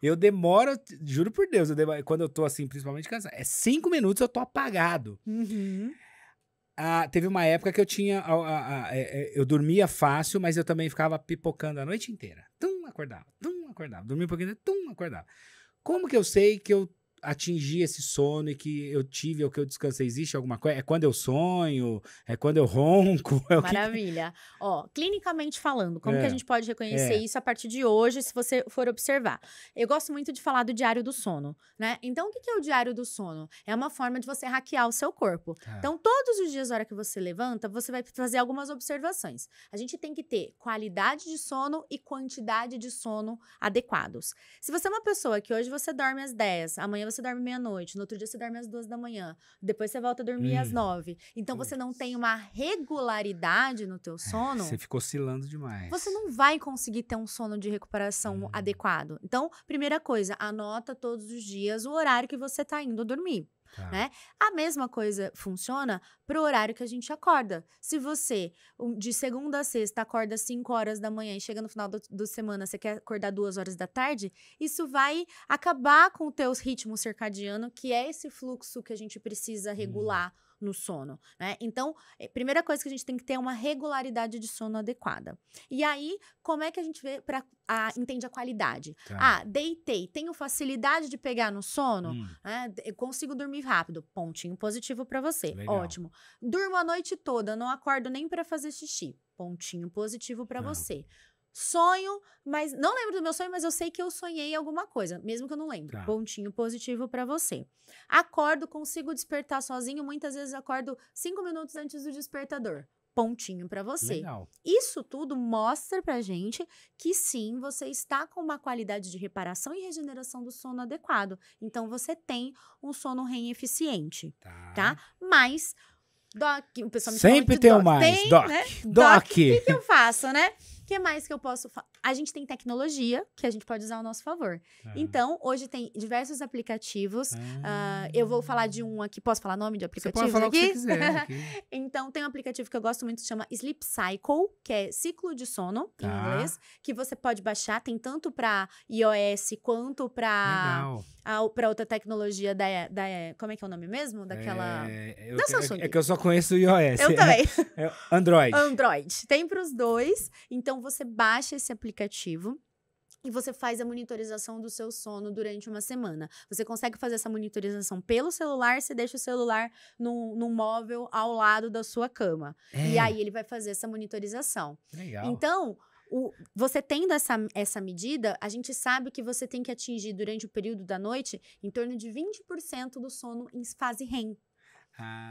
eu demoro, juro por Deus, eu demoro, quando eu tô assim, principalmente cansado, é cinco minutos eu tô apagado. Uhum. Ah, teve uma época que eu tinha. É, é, eu dormia fácil, mas eu também ficava pipocando a noite inteira. Tum, acordava, tum, acordava. Dormia um pouquinho, tum, acordava. Como que eu sei que eu atingi esse sono e que eu tive ou que eu descansei? Existe alguma coisa? É quando eu sonho? É quando eu ronco? É Maravilha.
Que... Ó, clinicamente falando, como é, que a é, gente pode reconhecer é. isso a partir de hoje, se você for observar? Eu gosto muito de falar do diário do sono, né? Então, o que é o diário do sono? É uma forma de você hackear o seu corpo. Ah. Então, todos os dias, a hora que você levanta, você vai fazer algumas observações. A gente tem que ter qualidade de sono e quantidade de sono adequados. Se você é uma pessoa que hoje você dorme às 10, amanhã você dorme meia-noite, no outro dia você dorme às duas da manhã, depois você volta a dormir hum. às nove. Então você não tem uma regularidade no teu é, sono. você
ficou oscilando demais. Você
não vai conseguir ter um sono de recuperação hum. adequado. Então, primeira coisa, anota todos os dias o horário que você está indo dormir tá. né? A mesma coisa funciona pro horário que a gente acorda. Se você, de segunda a sexta, acorda 5 horas da manhã e chega no final da semana, você quer acordar 2 horas da tarde, isso vai acabar com o teu ritmo circadiano, que é esse fluxo que a gente precisa hum. regular. Hum no sono, né? Então, é, primeira coisa que a gente tem que ter é uma regularidade de sono adequada. E aí, como é que a gente vê para entende a qualidade? Tá. Ah, deitei, tenho facilidade de pegar no sono, hum. né? consigo dormir rápido. Pontinho positivo para você. Legal. Ótimo. Durmo a noite toda, não acordo nem para fazer xixi. Pontinho positivo para tá. você sonho, mas não lembro do meu sonho, mas eu sei que eu sonhei alguma coisa, mesmo que eu não lembre. Tá. Pontinho positivo para você. Acordo, consigo despertar sozinho, muitas vezes acordo cinco minutos antes do despertador. Pontinho para você. Legal. Isso tudo mostra pra gente que sim, você está com uma qualidade de reparação e regeneração do sono adequado. Então você tem um sono REM eficiente, tá? tá? Mas doc, o pessoal me Sempre tem um mais, tem, doc. Né? Doc, o que, que eu faço, né? que mais que eu posso falar? A gente tem tecnologia que a gente pode usar ao nosso favor. Ah. Então, hoje tem diversos aplicativos. Ah. Uh, eu vou falar de um aqui. Posso falar nome de aplicativo? Você pode falar aqui? o que você quiser. Aqui. então, tem um aplicativo que eu gosto muito que chama Sleep Cycle, que é ciclo de sono em tá. inglês, que você pode baixar. Tem tanto para iOS quanto para para outra tecnologia da, da. Como é que é o nome mesmo? Daquela. É, eu, Samsung. É, é, que eu só
conheço o iOS. Eu também. É, Android.
Android. Tem para os dois. Então, então você baixa esse aplicativo e você faz a monitorização do seu sono durante uma semana. Você consegue fazer essa monitorização pelo celular, você deixa o celular num, móvel ao lado da sua cama. É. E aí ele vai fazer essa monitorização. Legal. Então, o, você tendo essa, essa medida, a gente sabe que você tem que atingir durante o período da noite em torno de 20% do sono em fase REM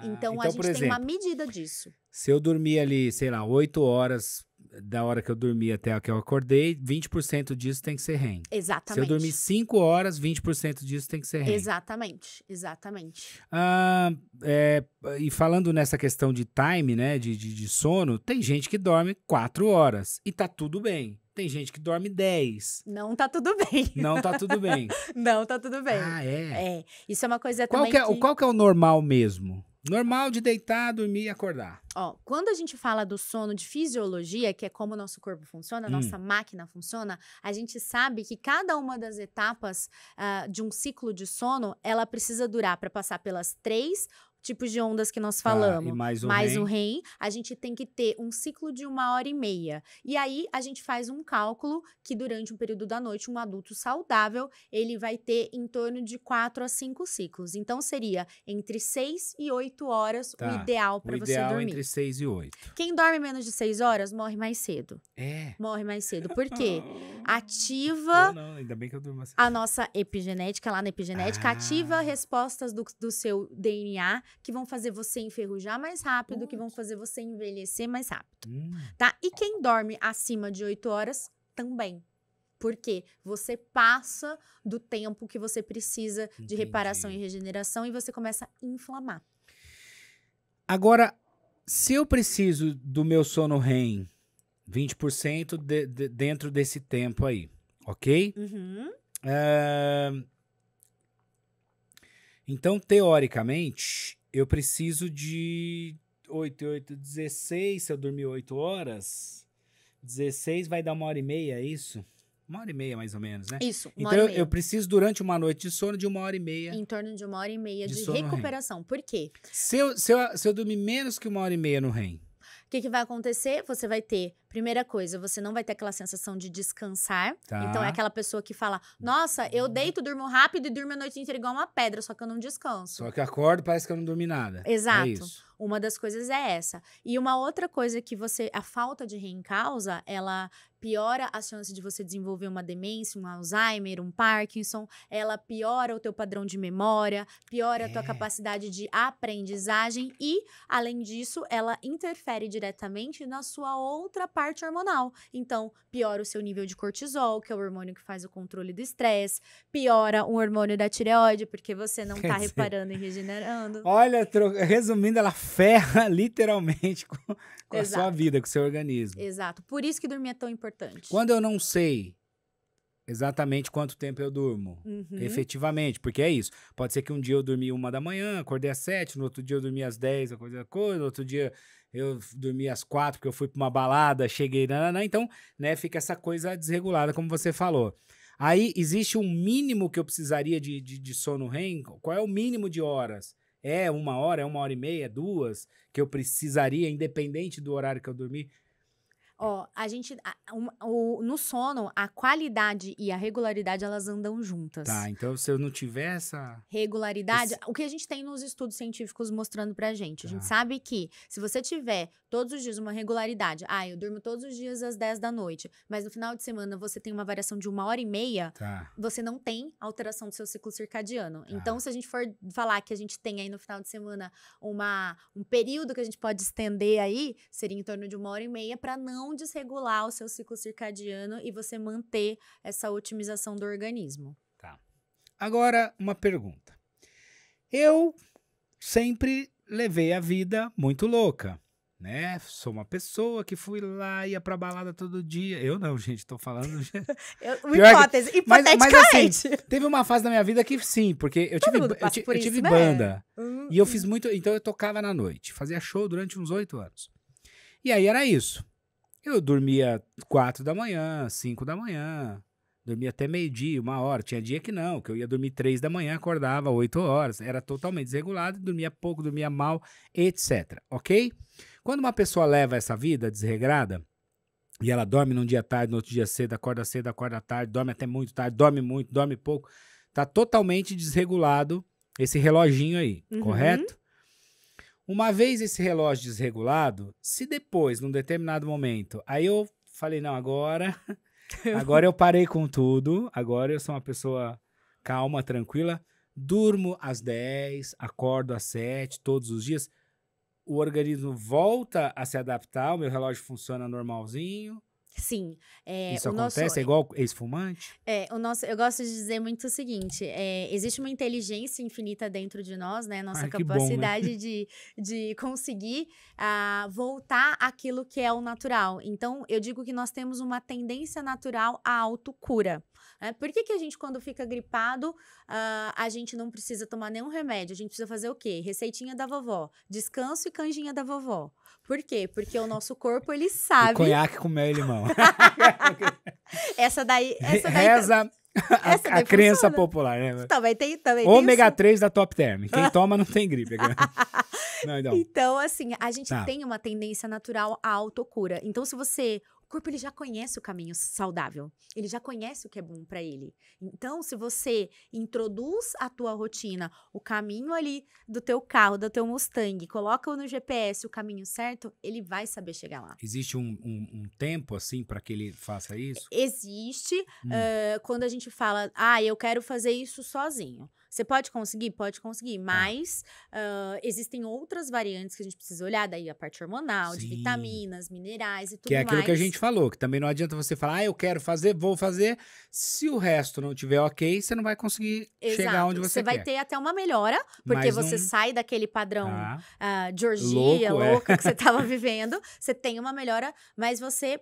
então, então, a então, gente exemplo, tem uma medida disso.
Se eu dormir ali, sei lá, 8 horas da hora que eu dormi até a que eu acordei, 20% disso tem que ser REM. Exatamente. Se eu dormir 5 horas, 20% disso tem que ser REM.
Exatamente, exatamente.
Ah, é, e falando nessa questão de time, né, de, de, de sono, tem gente que dorme 4 horas e tá tudo bem. Tem gente que dorme 10.
Não tá tudo bem. Não tá tudo bem. não tá tudo bem. Ah, é? É. Isso é uma coisa qual também que é, que... Qual
que é o normal mesmo? Normal de deitar, dormir e acordar.
Ó, quando a gente fala do sono de fisiologia, que é como o nosso corpo funciona, a hum. nossa máquina funciona, a gente sabe que cada uma das etapas uh, de um ciclo de sono, ela precisa durar para passar pelas três tipos de ondas que nós ah, falamos, ah, mais, um, mais REM. REM, a gente tem que ter um ciclo de uma hora e meia. E aí a gente faz um cálculo que durante um período da noite, um adulto saudável, ele vai ter em torno de quatro a cinco ciclos. Então seria entre seis e oito horas tá. o ideal para você ideal é dormir. entre
seis e oito.
Quem dorme menos de seis horas morre mais cedo. É. Morre mais cedo. Por quê? ativa não,
não, assim. a
nossa epigenética, lá na epigenética, ah. ativa respostas do, do seu DNA que vão fazer você enferrujar mais rápido, que vão fazer você envelhecer mais rápido. Hum. Tá? E quem dorme acima de 8 horas também. Porque você passa do tempo que você precisa Entendi. de reparação e regeneração e você começa a inflamar.
Agora, se eu preciso do meu sono REM 20% de, de, dentro desse tempo aí, ok? Uhum. Uh, então, teoricamente, eu preciso de 8, 8, 16. Se eu dormir 8 horas, 16 vai dar uma hora e meia, é isso? Uma hora e meia, mais ou menos, né? Isso. então, eu, eu preciso, durante uma noite de sono, de uma hora e meia. Em
torno de uma hora e meia de, de recuperação. Por quê?
Se eu, se, eu, se eu dormir menos que uma hora e meia no REM,
o que, que vai acontecer? Você vai ter, primeira coisa, você não vai ter aquela sensação de descansar. Tá. Então é aquela pessoa que fala: Nossa, eu uhum. deito, durmo rápido e durmo a noite inteira igual uma pedra, só que eu não descanso. Só
que acordo, parece que eu não dormi nada. É Exato. É
uma das coisas é essa. E uma outra coisa que você. A falta de reencausa, ela piora a chance de você desenvolver uma demência, um Alzheimer, um Parkinson, ela piora o teu padrão de memória, piora é. a tua é. capacidade de aprendizagem e, além disso, ela interfere diretamente na sua outra parte hormonal. Então, piora o seu nível de cortisol, que é o hormônio que faz o controle do estresse, piora um hormônio da tireoide, porque você não tá reparando e regenerando.
Olha, resumindo, ela ferra literalmente com, com a sua vida, com o seu organismo.
Exato. Por isso que dormir é tão importante importante.
Quando eu não sei exatamente quanto tempo eu durmo, uhum. efetivamente, porque é isso. Pode ser que um dia eu dormi uma da manhã, acordei às sete, no outro dia eu dormi às dez, coisa coisa, no outro dia eu dormi às quatro porque eu fui para uma balada, cheguei, nananã, né, né, né, então, né, fica essa coisa desregulada, como você falou. Aí existe um mínimo que eu precisaria de, de, de sono REM? Qual é o mínimo de horas? É uma hora, é uma hora e meia, duas que eu precisaria, independente do horário que eu dormi?
Ó, a gente. A, um, o, no sono, a qualidade e a regularidade elas andam juntas.
Tá, então se eu não tiver essa.
Regularidade, Esse... o que a gente tem nos estudos científicos mostrando pra gente. Tá. A gente tá. sabe que se você tiver todos os dias uma regularidade, ah, eu durmo todos os dias às 10 da noite, mas no final de semana você tem uma variação de uma hora e meia, tá. você não tem alteração do seu ciclo circadiano. Tá. Então, se a gente for falar que a gente tem aí no final de semana uma, um período que a gente pode estender aí, seria em torno de uma hora e meia para não não desregular o seu ciclo circadiano e você manter essa otimização do organismo. Tá.
Agora, uma pergunta. Eu sempre levei a vida muito louca, né? Sou uma pessoa que fui lá, ia pra balada todo dia. Eu não, gente, tô falando. eu, hipótese, que... mas, mas, assim, teve uma fase da minha vida que sim, porque eu todo tive, eu, eu, tive né? banda. Hum, e eu fiz muito. Então eu tocava na noite, fazia show durante uns oito anos. E aí era isso. Eu dormia quatro da manhã, cinco da manhã, dormia até meio-dia, uma hora. Tinha dia que não, que eu ia dormir três da manhã, acordava oito horas. Era totalmente desregulado, dormia pouco, dormia mal, etc. Ok? Quando uma pessoa leva essa vida desregrada, e ela dorme num dia tarde, no outro dia cedo, acorda cedo, acorda tarde, dorme até muito tarde, dorme muito, dorme pouco, tá totalmente desregulado esse reloginho aí, uhum. correto? Uma vez esse relógio desregulado, se depois, num determinado momento, aí eu falei, não, agora. Agora eu parei com tudo, agora eu sou uma pessoa calma, tranquila. Durmo às 10, acordo às 7 todos os dias. O organismo volta a se adaptar, o meu relógio funciona normalzinho.
Sim. É, Isso acontece? Nosso... É
igual ex-fumante?
É, o nosso, eu gosto de dizer muito o seguinte: é, existe uma inteligência infinita dentro de nós, né? Nossa Ai, capacidade bom, né? de, de conseguir uh, voltar aquilo que é o natural. Então, eu digo que nós temos uma tendência natural à autocura. Né? Por que, que a gente, quando fica gripado, uh, a gente não precisa tomar nenhum remédio? A gente precisa fazer o quê? Receitinha da vovó, descanso e canjinha da vovó. Por quê? Porque o nosso corpo, ele sabe. E conhaque com mel e limão. essa daí. Essa daí Reza tá- a, a crença popular, né? Também tem. Também Ômega tem
3 da Top Term. Quem toma não tem gripe. não, então.
então, assim, a gente tá. tem uma tendência natural à autocura. Então, se você o corpo ele já conhece o caminho saudável, ele já conhece o que é bom para ele. Então, se você introduz a tua rotina, o caminho ali do teu carro, do teu Mustang, coloca no GPS o caminho certo, ele vai saber chegar lá.
Existe um, um, um tempo assim para que ele faça isso?
Existe. Hum. Uh, quando a gente fala, ah, eu quero fazer isso sozinho. Você pode conseguir? Pode conseguir, tá. mas ah. uh, existem outras variantes que a gente precisa olhar, daí a parte hormonal, Sim. de vitaminas, minerais e tudo mais. Que é aquilo mais. que a gente
falou, que também não adianta você falar, ah, eu quero fazer, vou fazer. Se o resto não tiver ok, você não vai conseguir Exato. chegar onde você, você quer. Você vai ter
até uma melhora, porque você sai daquele padrão ah. Tá. uh, de orgia Louco, é. louca é. que você estava vivendo, você tem uma melhora, mas você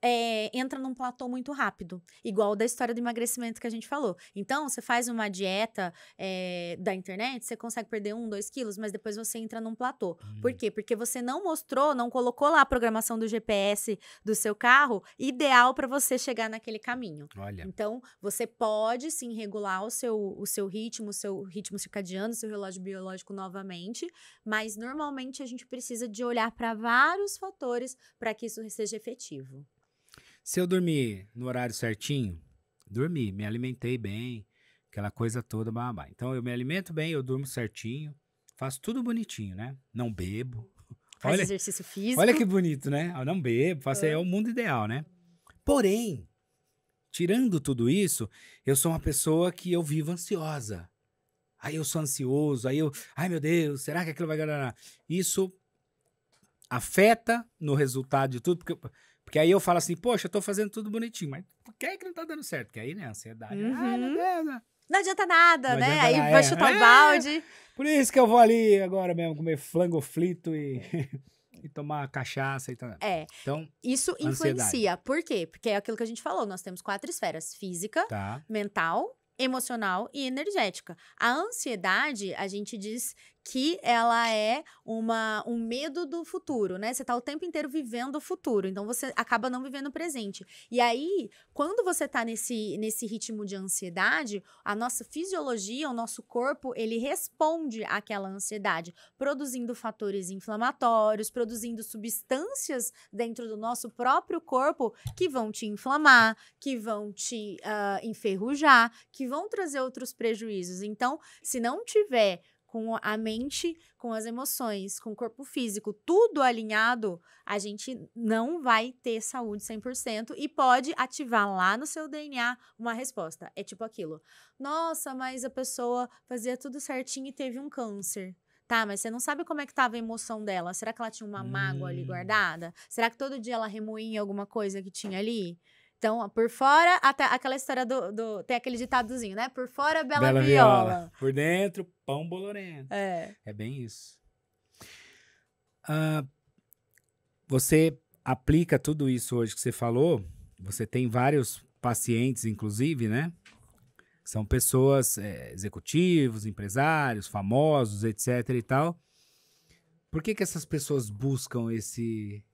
é, entra num platô muito rápido, igual da história do emagrecimento que a gente falou. Então, você faz uma dieta é, da internet, você consegue perder um, dois quilos, mas depois você entra num platô. Hum. Por uhum. quê? Porque você não mostrou, não colocou lá a programação do GPS do seu carro ideal para você chegar naquele caminho. Olha. Então, você pode sim regular o seu, o seu ritmo, o seu ritmo circadiano, o seu relógio biológico novamente, mas normalmente a gente precisa de olhar para vários fatores para que isso seja efetivo.
Se eu dormir no horário certinho, dormi, me alimentei bem, aquela coisa toda, babá. Então eu me alimento bem, eu durmo certinho, faço tudo bonitinho, né? Não bebo. Faz olha, exercício
físico. Olha que
bonito, né? Eu não bebo, faço, é. é o mundo ideal, né? Porém, tirando tudo isso, eu sou uma pessoa que eu vivo ansiosa. Aí eu sou ansioso, aí eu, ai meu Deus, será que aquilo vai ganhar? Isso afeta no resultado de tudo, porque que aí eu falo assim, poxa, eu tô fazendo tudo bonitinho, mas por que, é que não tá dando certo? Porque aí, né, ansiedade. Ah, uhum. Ah, meu Deus, né? não. adianta nada, não né? Adianta aí nada, vai é. chutar o é, balde. Por isso que eu vou ali agora mesmo comer flango frito e. e tomar cachaça e tal. É. Então, isso ansiedade. influencia.
Por quê? Porque é aquilo que a gente falou, nós temos quatro esferas: física, tá. mental, emocional e energética. A ansiedade, a gente diz que ela é uma, um medo do futuro, né? Você está o tempo inteiro vivendo o futuro, então você acaba não vivendo o presente. E aí, quando você está nesse, nesse ritmo de ansiedade, a nossa fisiologia, o nosso corpo, ele responde àquela ansiedade, produzindo fatores inflamatórios, produzindo substâncias dentro do nosso próprio corpo que vão te inflamar, que vão te uh, enferrujar, que vão trazer outros prejuízos. Então, se não tiver com a mente, com as emoções, com o corpo físico, tudo alinhado, a gente não vai ter saúde 100% e pode ativar lá no seu DNA uma resposta. É tipo aquilo: nossa, mas a pessoa fazia tudo certinho e teve um câncer. Tá, mas você não sabe como é que estava a emoção dela. Será que ela tinha uma hum. mágoa ali hum. guardada? Será que todo dia ela remoinha alguma coisa que tinha ali? Então, por fora, até aquela história do, do, Tem aquele ditadozinho, né? Por fora, bela, bela viola. viola.
Por dentro, pão bolorento. É. É bem isso. Uh, você aplica tudo isso hoje que você falou. Você tem vários pacientes, inclusive, né? São pessoas, é, executivos, empresários, famosos, etc e tal. Por que, que essas pessoas buscam esse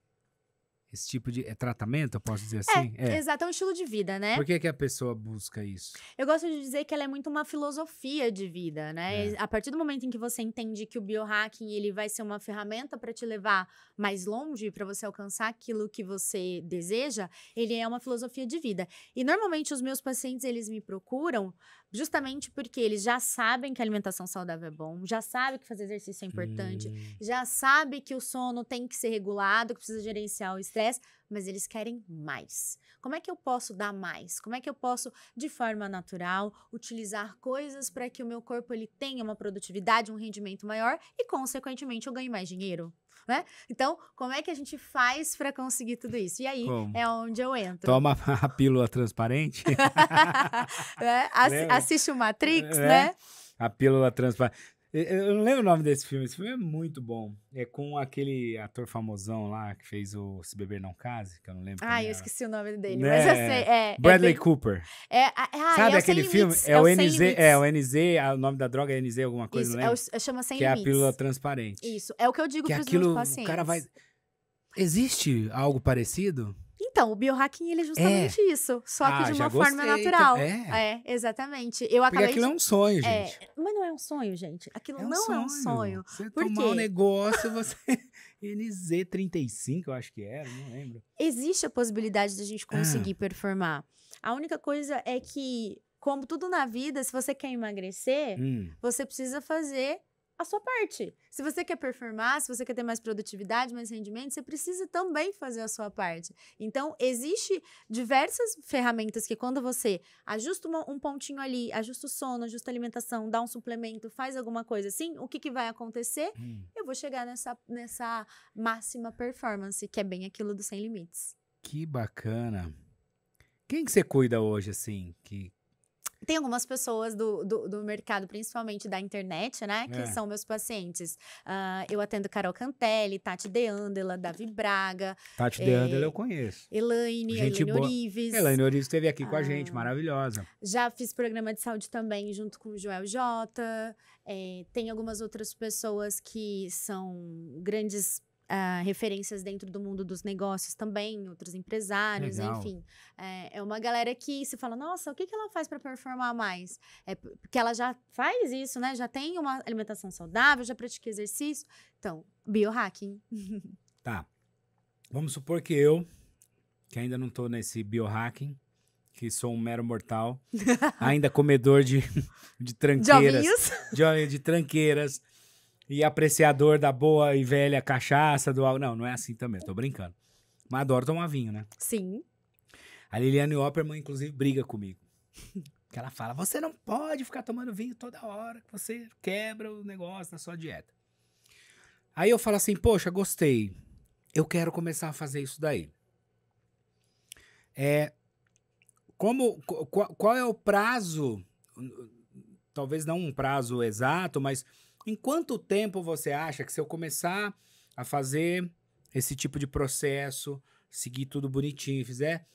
esse tipo de é tratamento, eu posso dizer é, assim? É, é. exato,
é um estilo de vida, né? Por
que, que a pessoa busca isso?
Eu gosto de dizer que ela é muito uma filosofia de vida, né? É. A partir do momento em que você entende que o biohacking ele vai ser uma ferramenta para te levar mais longe, para você alcançar aquilo que você deseja, ele é uma filosofia de vida. E normalmente os meus pacientes eles me procuram Justamente porque eles já sabem que alimentação saudável é bom, já sabem que fazer exercício é importante, hum. já sabem que o sono tem que ser regulado, que precisa gerenciar o estresse, mas eles querem mais. Como é que eu posso dar mais? Como é que eu posso, de forma natural, utilizar coisas para que o meu corpo ele tenha uma produtividade, um rendimento maior e, consequentemente, eu ganhe mais dinheiro? né? Então, como é que a gente faz para conseguir tudo isso? E aí como? é onde eu entro.
Toma a pílula transparente.
é, Lembra? assiste o Matrix, é. né?
A pílula transparente. Eu não lembro o nome desse filme. Esse filme é muito bom. É com aquele ator famosão lá que fez o Se Beber Não Case, que eu não lembro. Ah,
eu era. esqueci o nome dele, né? mas eu sei. É, Bradley é bem... Cooper.
É, ah, ah, é, Sabe aquele filme? é, o NZ, é o NZ, é, o nome da droga é NZ alguma coisa, Isso, não lembro? É o,
é, chama Sem que Limites. Que é a pílula
transparente.
Isso, é o que eu digo para aquilo meus pacientes. O cara vai...
Existe algo parecido?
Então, o biohacking ele é justamente é. isso, só que ah, de uma forma então, natural. é. é. exatamente. Eu acabei Porque aquilo é de... é um sonho, é, gente. É, mas não é um sonho, gente. Aquilo é um não sonho. é um sonho. Você Por tomar quê? um
negócio, você NZ35, eu acho que era, não lembro.
Existe a possibilidade de a gente conseguir ah. performar. A única coisa é que como tudo na vida, se você quer emagrecer, hum. você precisa fazer a sua parte. Se você quer performar, se você quer ter mais produtividade, mais rendimento, você precisa também fazer a sua parte. Então, existe diversas ferramentas que quando você ajusta um pontinho ali, ajusta o sono, ajusta a alimentação, dá um suplemento, faz alguma coisa assim, o que, que vai acontecer? Hum. Eu vou chegar nessa, nessa máxima performance, que é bem aquilo do sem limites.
Que bacana. Quem que você cuida hoje, assim, que,
tem algumas pessoas do, do, do, mercado, principalmente da internet, né? Que é. são meus pacientes. Uh, eu atendo Carol Cantelli, Tati Deandela, Davi Braga.
Tati é, Deandela eh, eu conheço. Elaine, gente Elaine Orives. Elaine Orives esteve aqui com uh, a ah. gente, maravilhosa.
Já fiz programa de saúde também, junto com o Joel Jota. É, tem algumas outras pessoas que são grandes uh, referências dentro do mundo dos negócios também, outros empresários, Legal. enfim. É, é, uma galera que se fala, nossa, o que, que ela faz para performar mais? É porque ela já faz isso, né? Já tem uma alimentação saudável, já pratica exercício. Então, biohacking.
tá. Vamos supor que eu, que ainda não estou nesse biohacking, que sou um mero mortal, ainda comedor de, de tranqueiras. De, de, de tranqueiras, e apreciador da boa e velha cachaça, do Não, não é assim também, tô brincando. Mas adoro tomar vinho, né? Sim. A Liliane Opperman, inclusive, briga comigo. que ela fala: você não pode ficar tomando vinho toda hora, você quebra o negócio da sua dieta. Aí eu falo assim: poxa, gostei. Eu quero começar a fazer isso daí. É, como, qual, qual é o prazo? Talvez não um prazo exato, mas em quanto tempo você acha que se eu começar a fazer esse tipo de processo, seguir tudo bonitinho, fizer,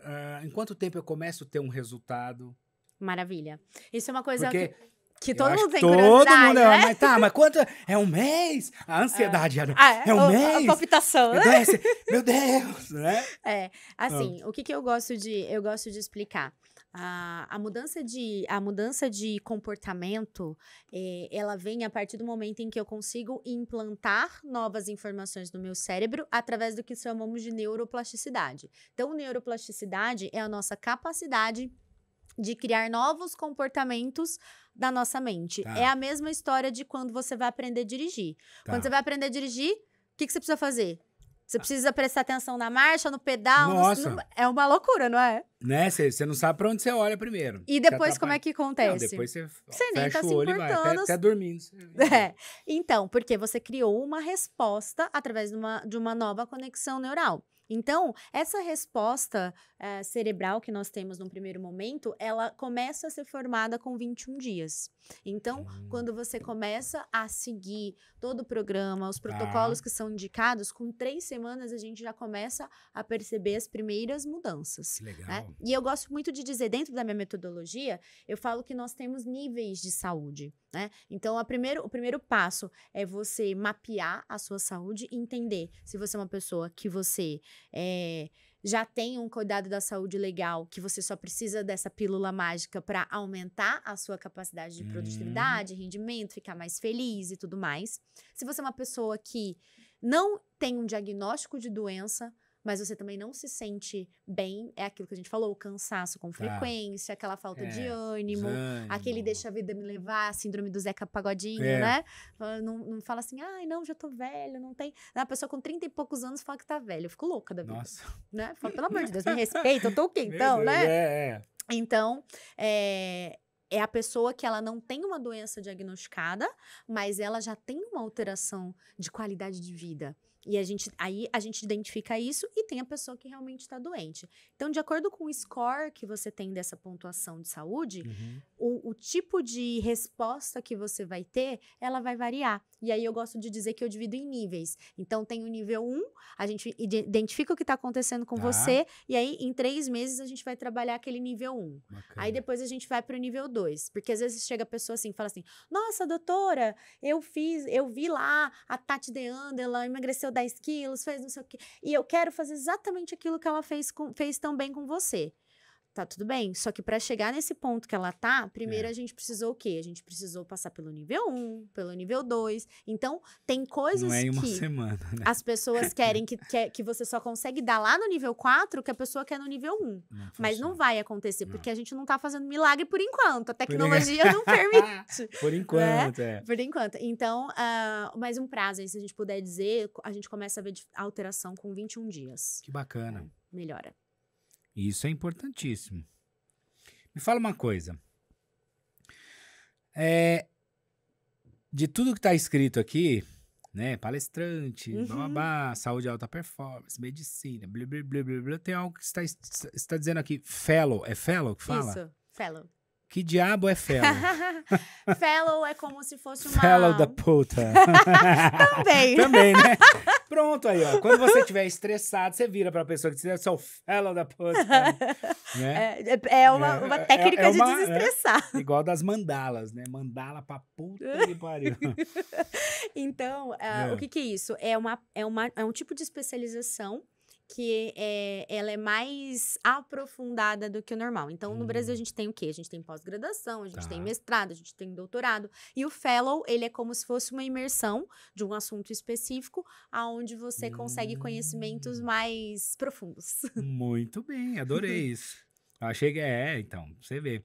uh, em quanto tempo eu começo a ter um resultado?
Maravilha. Isso é uma coisa Porque que,
que todo mundo tem todo curiosidade, mundo, é, né? Mas tá, mas quanto... É um mês? A ansiedade. É. Ah, é, é um o, mês? A palpitação, né? Meu Deus, meu Deus né?
É, assim, ah. o que, que eu gosto de... Eu gosto de explicar. A, a, mudança, de, a mudança de comportamento, é, ela vem a partir do momento em que eu consigo implantar novas informações no meu cérebro através do que chamamos de neuroplasticidade. Então, neuroplasticidade é a nossa capacidade de criar novos comportamentos da nossa mente. É tá. É a mesma história de quando você vai aprender a dirigir. Tá. Quando você tá. vai aprender a dirigir, o que, que você precisa fazer? Você ah. precisa prestar atenção na marcha, no pedal. Nossa. No... é uma loucura, não é?
Né? Você não sabe pra onde você olha primeiro. E depois como
é que acontece? Não, depois você, você nem tá se importando. Até, até,
dormindo.
É. Então, porque você criou uma resposta através de uma, de uma nova conexão neural. Então, essa resposta eh, cerebral que nós temos no primeiro momento, ela começa a ser formada com 21 dias. Então, hum. quando você começa a seguir todo o programa, os tá. protocolos ah. que são indicados, com três semanas a gente já começa a perceber as primeiras mudanças. Né? legal. Né? E eu gosto muito de dizer, dentro da minha metodologia, eu falo que nós temos níveis de saúde. Né? Então, primeiro, o primeiro passo é você mapear a sua saúde e entender se você é uma pessoa que você é, já tem um cuidado da saúde legal, que você só precisa dessa pílula mágica para aumentar a sua capacidade de hum. produtividade, hum. rendimento, ficar mais feliz e tudo mais. Se você é uma pessoa que não tem um diagnóstico de doença, mas você também não se sente bem, é aquilo que a gente falou, o cansaço com ah, frequência, tá. aquela falta é, de ânimo, aquele deixa a vida me levar, síndrome do Zeca Pagodinho, é. né? Não, não fala assim, ai, não, já tô velho, não tem. A pessoa com 30 e poucos anos fala que tá velho, eu fico louca da vida. Nossa. Né? Fala, pelo amor de Deus, me respeita, eu tô o quê então, né? Deus, né? É, é. Então, é, é a pessoa que ela não tem uma doença diagnosticada, mas ela já tem uma alteração de qualidade de vida. E a gente, aí a gente identifica isso e tem a pessoa que realmente está doente. Então, de acordo com o score que você tem dessa pontuação de saúde, uhum o, o tipo de resposta que você vai ter, ela vai variar. E aí eu gosto de dizer que eu divido em níveis. Então tem o nível 1, a gente identifica o que está acontecendo com tá. você, e aí em três meses a gente vai trabalhar aquele nível 1. Bacana. Aí depois a gente vai para o nível 2. Porque às vezes chega a pessoa assim fala assim: Nossa, doutora, eu fiz, eu vi lá a Tati de ela emagreceu 10 quilos, fez não sei o quê. E eu quero fazer exatamente aquilo que ela fez, com, fez tão bem com você tá tudo bem. Só que para chegar nesse ponto que ela tá, primeiro é. a gente precisou o quê? A gente precisou passar pelo nível 1, pelo nível 2. Então, tem coisas é que semana, né? as pessoas querem que, que, que, você só consegue dar lá no nível 4 que a pessoa quer no nível 1. Não Mas não vai acontecer, não. porque a gente não tá fazendo milagre por enquanto. A tecnologia por... não permite. por né? enquanto, né? é. Por enquanto. Então, uh, mais um prazo aí, se a gente puder dizer, a gente começa a ver alteração com 21 dias.
Que bacana. É, melhora. E isso é importantíssimo. Me fala uma coisa. É, de tudo que está escrito aqui, né? Palestrante, uhum. saúde alta performance, medicina, blá, blá, blá, blá, blá, tem algo que está, está dizendo aqui. Fellow, é fellow que fala? Isso, fellow. Que diabo é fellow? fellow é como se fosse uma. Fellow da puta. Também. Também, né? Pronto aí, ó. Quando você estiver estressado, você vira pra pessoa que diz, sou fellow da puta. né? é, é, uma, é, uma é, técnica é, é uma, de desestressar. igual das mandalas, né? Mandala pra puta que pariu.
então, uh, o é. que, que é isso? É, uma, é, uma, é um tipo de especialização que é, ela é mais aprofundada do que o normal. Então, hum. no Brasil, a hum. gente tem o quê? A gente tem pós-graduação, a gente tá. tem mestrado, a gente tem doutorado. E o fellow, ele é como se fosse uma imersão de um assunto específico, aonde você hum. consegue conhecimentos hum. mais
profundos. Muito bem, adorei isso. achei que é, é, então, você vê.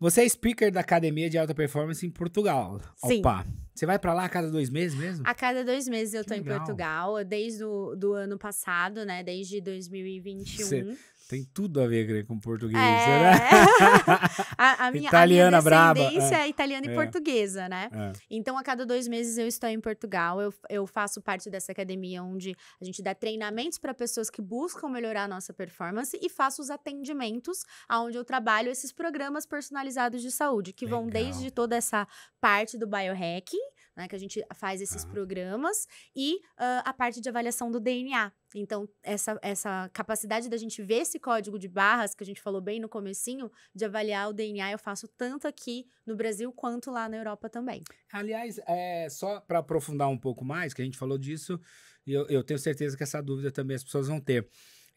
Você é speaker da Academia de Alta Performance em Portugal. Sim. Opa. Você vai para lá a cada dois meses mesmo? A
cada dois meses eu que tô legal. em Portugal, desde o do ano passado, né? Desde 2021. Você
tem tudo a ver com português, é... né? a, a, minha, italiana a minha descendência braba. É. é italiana e é. portuguesa, né? É.
Então, a cada dois meses eu estou em Portugal. Eu, eu faço parte dessa academia onde a gente dá treinamentos para pessoas que buscam melhorar a nossa performance e faço os atendimentos onde eu trabalho esses programas personalizados de saúde, que Legal. vão desde toda essa parte do biohacking né? Que a gente faz esses ah. programas e uh, a parte de avaliação do DNA. Então, essa, essa capacidade da gente ver esse código de barras que a gente falou bem no comecinho, de avaliar o DNA, eu faço tanto aqui no Brasil quanto lá na Europa também.
Aliás, é, só para aprofundar um pouco mais, que a gente falou disso, eu, eu tenho certeza que essa dúvida também as pessoas vão ter.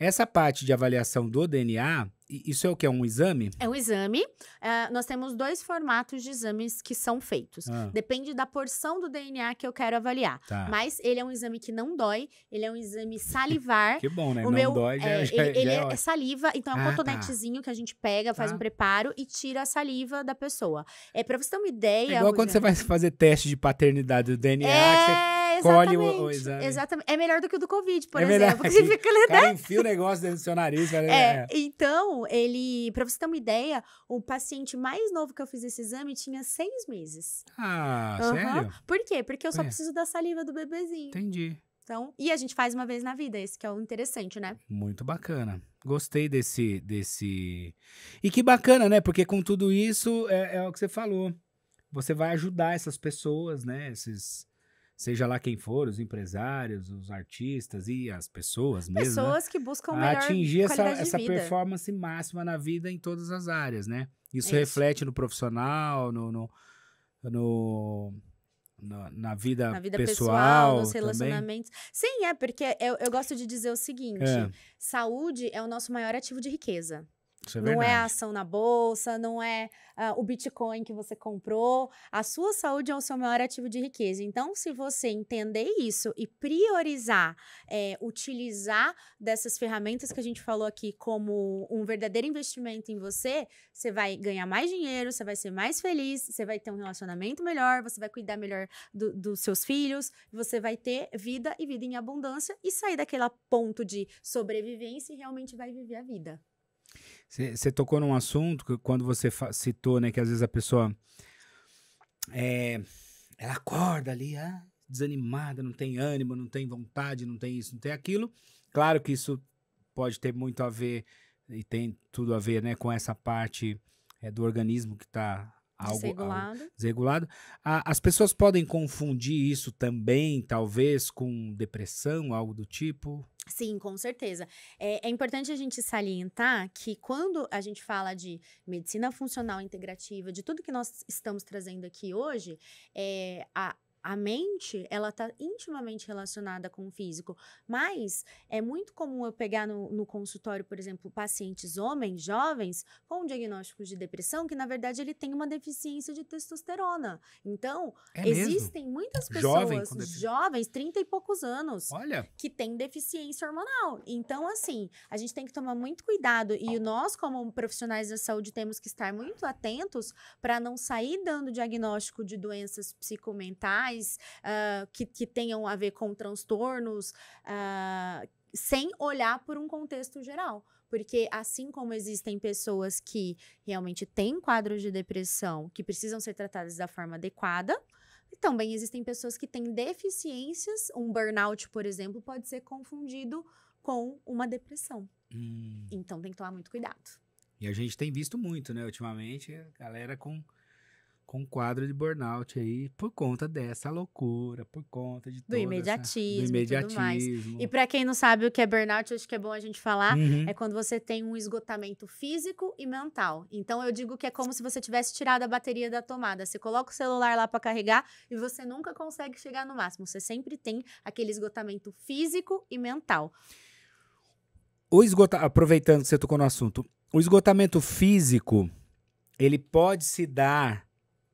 Essa parte de avaliação do DNA, isso é o que? É um exame?
É um exame. Uh, nós temos dois formatos de exames que são feitos. Ah. Depende da porção do DNA que eu quero avaliar. Tá. Mas ele é um exame que não dói, ele é um exame salivar. que bom, né? O não meu, dói, já, é, já, Ele, já ele é, é, saliva, então é um ah, cotonetezinho tá. que a gente pega, faz tá. um preparo e tira a saliva da pessoa. É, pra você ter uma é ideia. É igual quando
você vai fazer teste de paternidade do DNA, é... que você é, escolhe o, o exame.
Exatamente. É melhor do que o do Covid, por é exemplo. Melhor, assim, você fica o cara
enfia o negócio dentro do seu nariz. Cara, é, é.
Então, ele... Pra você ter uma ideia, o paciente mais novo que eu fiz esse exame tinha seis meses.
Ah, uhum. sério?
Por quê? Porque eu só é. preciso da saliva do bebezinho. Entendi. Então, e a gente faz uma vez na vida, esse que é o interessante, né?
Muito bacana. Gostei desse, desse. E que bacana, né? Porque com tudo isso é, é o que você falou. Você vai ajudar essas pessoas, né? Esses, seja lá quem for, os empresários, os artistas e as pessoas mesmo. Né, pessoas né? que buscam melhor atingir essa, essa performance máxima na vida em todas as áreas, né? Isso, Isso. reflete no profissional, no, no, no na, na, vida na vida pessoal, pessoal nos relacionamentos.
Também. Sim, é, porque eu, eu gosto de dizer o seguinte: é. saúde é o nosso maior ativo de riqueza.
É não é a ação
na bolsa, não é uh, o Bitcoin que você comprou. A sua saúde é o seu maior ativo de riqueza. Então, se você entender isso e priorizar, é, utilizar dessas ferramentas que a gente falou aqui como um verdadeiro investimento em você, você vai ganhar mais dinheiro, você vai ser mais feliz, você vai ter um relacionamento melhor, você vai cuidar melhor do, dos seus filhos, você vai ter vida e vida em abundância e sair daquele ponto de sobrevivência e realmente vai viver a vida.
Você tocou num assunto que quando você citou, né, que às vezes a pessoa é, ela acorda ali, ah, desanimada, não tem ânimo, não tem vontade, não tem isso, não tem aquilo. Claro que isso pode ter muito a ver e tem tudo a ver, né, com essa parte é, do organismo que está algo desregulado. Algo as pessoas podem confundir isso também, talvez, com depressão, algo do tipo?
Sim, com certeza. É, é, importante a gente salientar que quando a gente fala de medicina funcional integrativa, de tudo que nós estamos trazendo aqui hoje, é, a, a mente, ela está intimamente relacionada com o físico. Mas é muito comum eu pegar no, no, consultório, por exemplo, pacientes homens, jovens, com diagnósticos de depressão, que na verdade ele tem uma deficiência de testosterona. Então, é existem mesmo? muitas pessoas Jovem jovens, 30 e poucos anos, Olha. que têm deficiência hormonal. Então, assim, a gente tem que tomar muito cuidado. E nós, como profissionais da saúde, temos que estar muito atentos para não sair dando diagnóstico de doenças psicomentais uh, que, que, tenham a ver com transtornos, uh, sem olhar por um contexto geral. Porque, assim como existem pessoas que realmente têm quadros de depressão que precisam ser tratadas da forma adequada, também existem pessoas que têm deficiências. Um burnout, por exemplo, pode ser confundido com uma depressão. Hum. Então, tem que tomar muito cuidado.
E a gente tem visto muito, né, ultimamente, a galera com com um quadro de burnout aí por conta dessa loucura, por conta de do imediatismo, essa, do imediatismo. E tudo mais. E
para quem não sabe o que é burnout, acho que é bom a gente falar, uhum. é quando você tem um esgotamento físico e mental. Então eu digo que é como se você tivesse tirado a bateria da tomada. Você coloca o celular lá para carregar e você nunca consegue chegar no máximo. Você sempre tem aquele esgotamento físico e mental.
O esgota... aproveitando que você tocou no assunto, o esgotamento físico ele pode se dar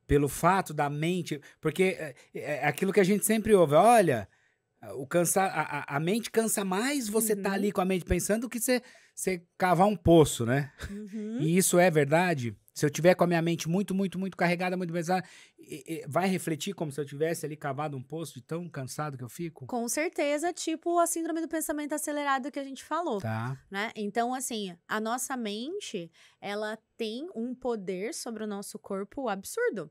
pelo fato da mente, porque eh, eh, é, é, aquilo que a gente sempre ouve, olha, o cansa, a, a mente cansa mais você tá uhum. tá ali com a mente pensando do que você, você cavar um poço, né? Uhum. E isso é verdade? Se eu tiver com a minha mente muito, muito, muito carregada, muito pesada, vai refletir como se eu tivesse ali cavado um poço de tão cansado que eu fico?
Com certeza, tipo a síndrome do pensamento acelerado que a gente falou. Tá. Né? Então, assim, a nossa mente, ela tem um poder sobre o nosso corpo absurdo.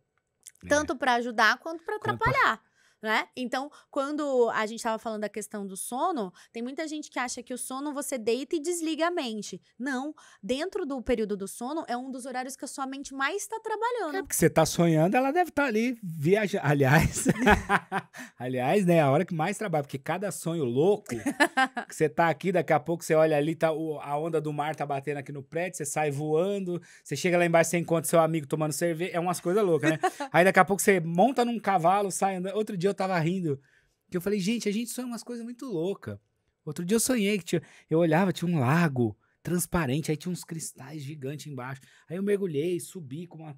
É. Tanto para ajudar quanto para atrapalhar né? Então, quando a gente estava falando da questão do sono, tem muita gente que acha que o sono você deita e desliga a mente. Não, dentro do período do sono é um dos horários que a sua mente mais está é, trabalhando. É
porque você está sonhando, ela deve estar tá ali viajando. Aliás, aliás, né, é a hora que mais trabalha, porque cada sonho louco, que você está aqui, daqui a pouco você olha ali, tá o, a onda do mar tá batendo aqui no prédio, você sai voando, você chega lá embaixo, você encontra seu amigo tomando cerveja, é umas coisas loucas, né? Aí daqui a pouco você monta num cavalo, sai andando. Outro dia dia eu tava rindo, que eu falei, gente, a gente sonha umas coisas muito loucas. Outro dia eu sonhei que tinha, eu olhava, tinha um lago transparente, aí tinha uns cristais gigantes embaixo. Aí eu mergulhei, subi com uma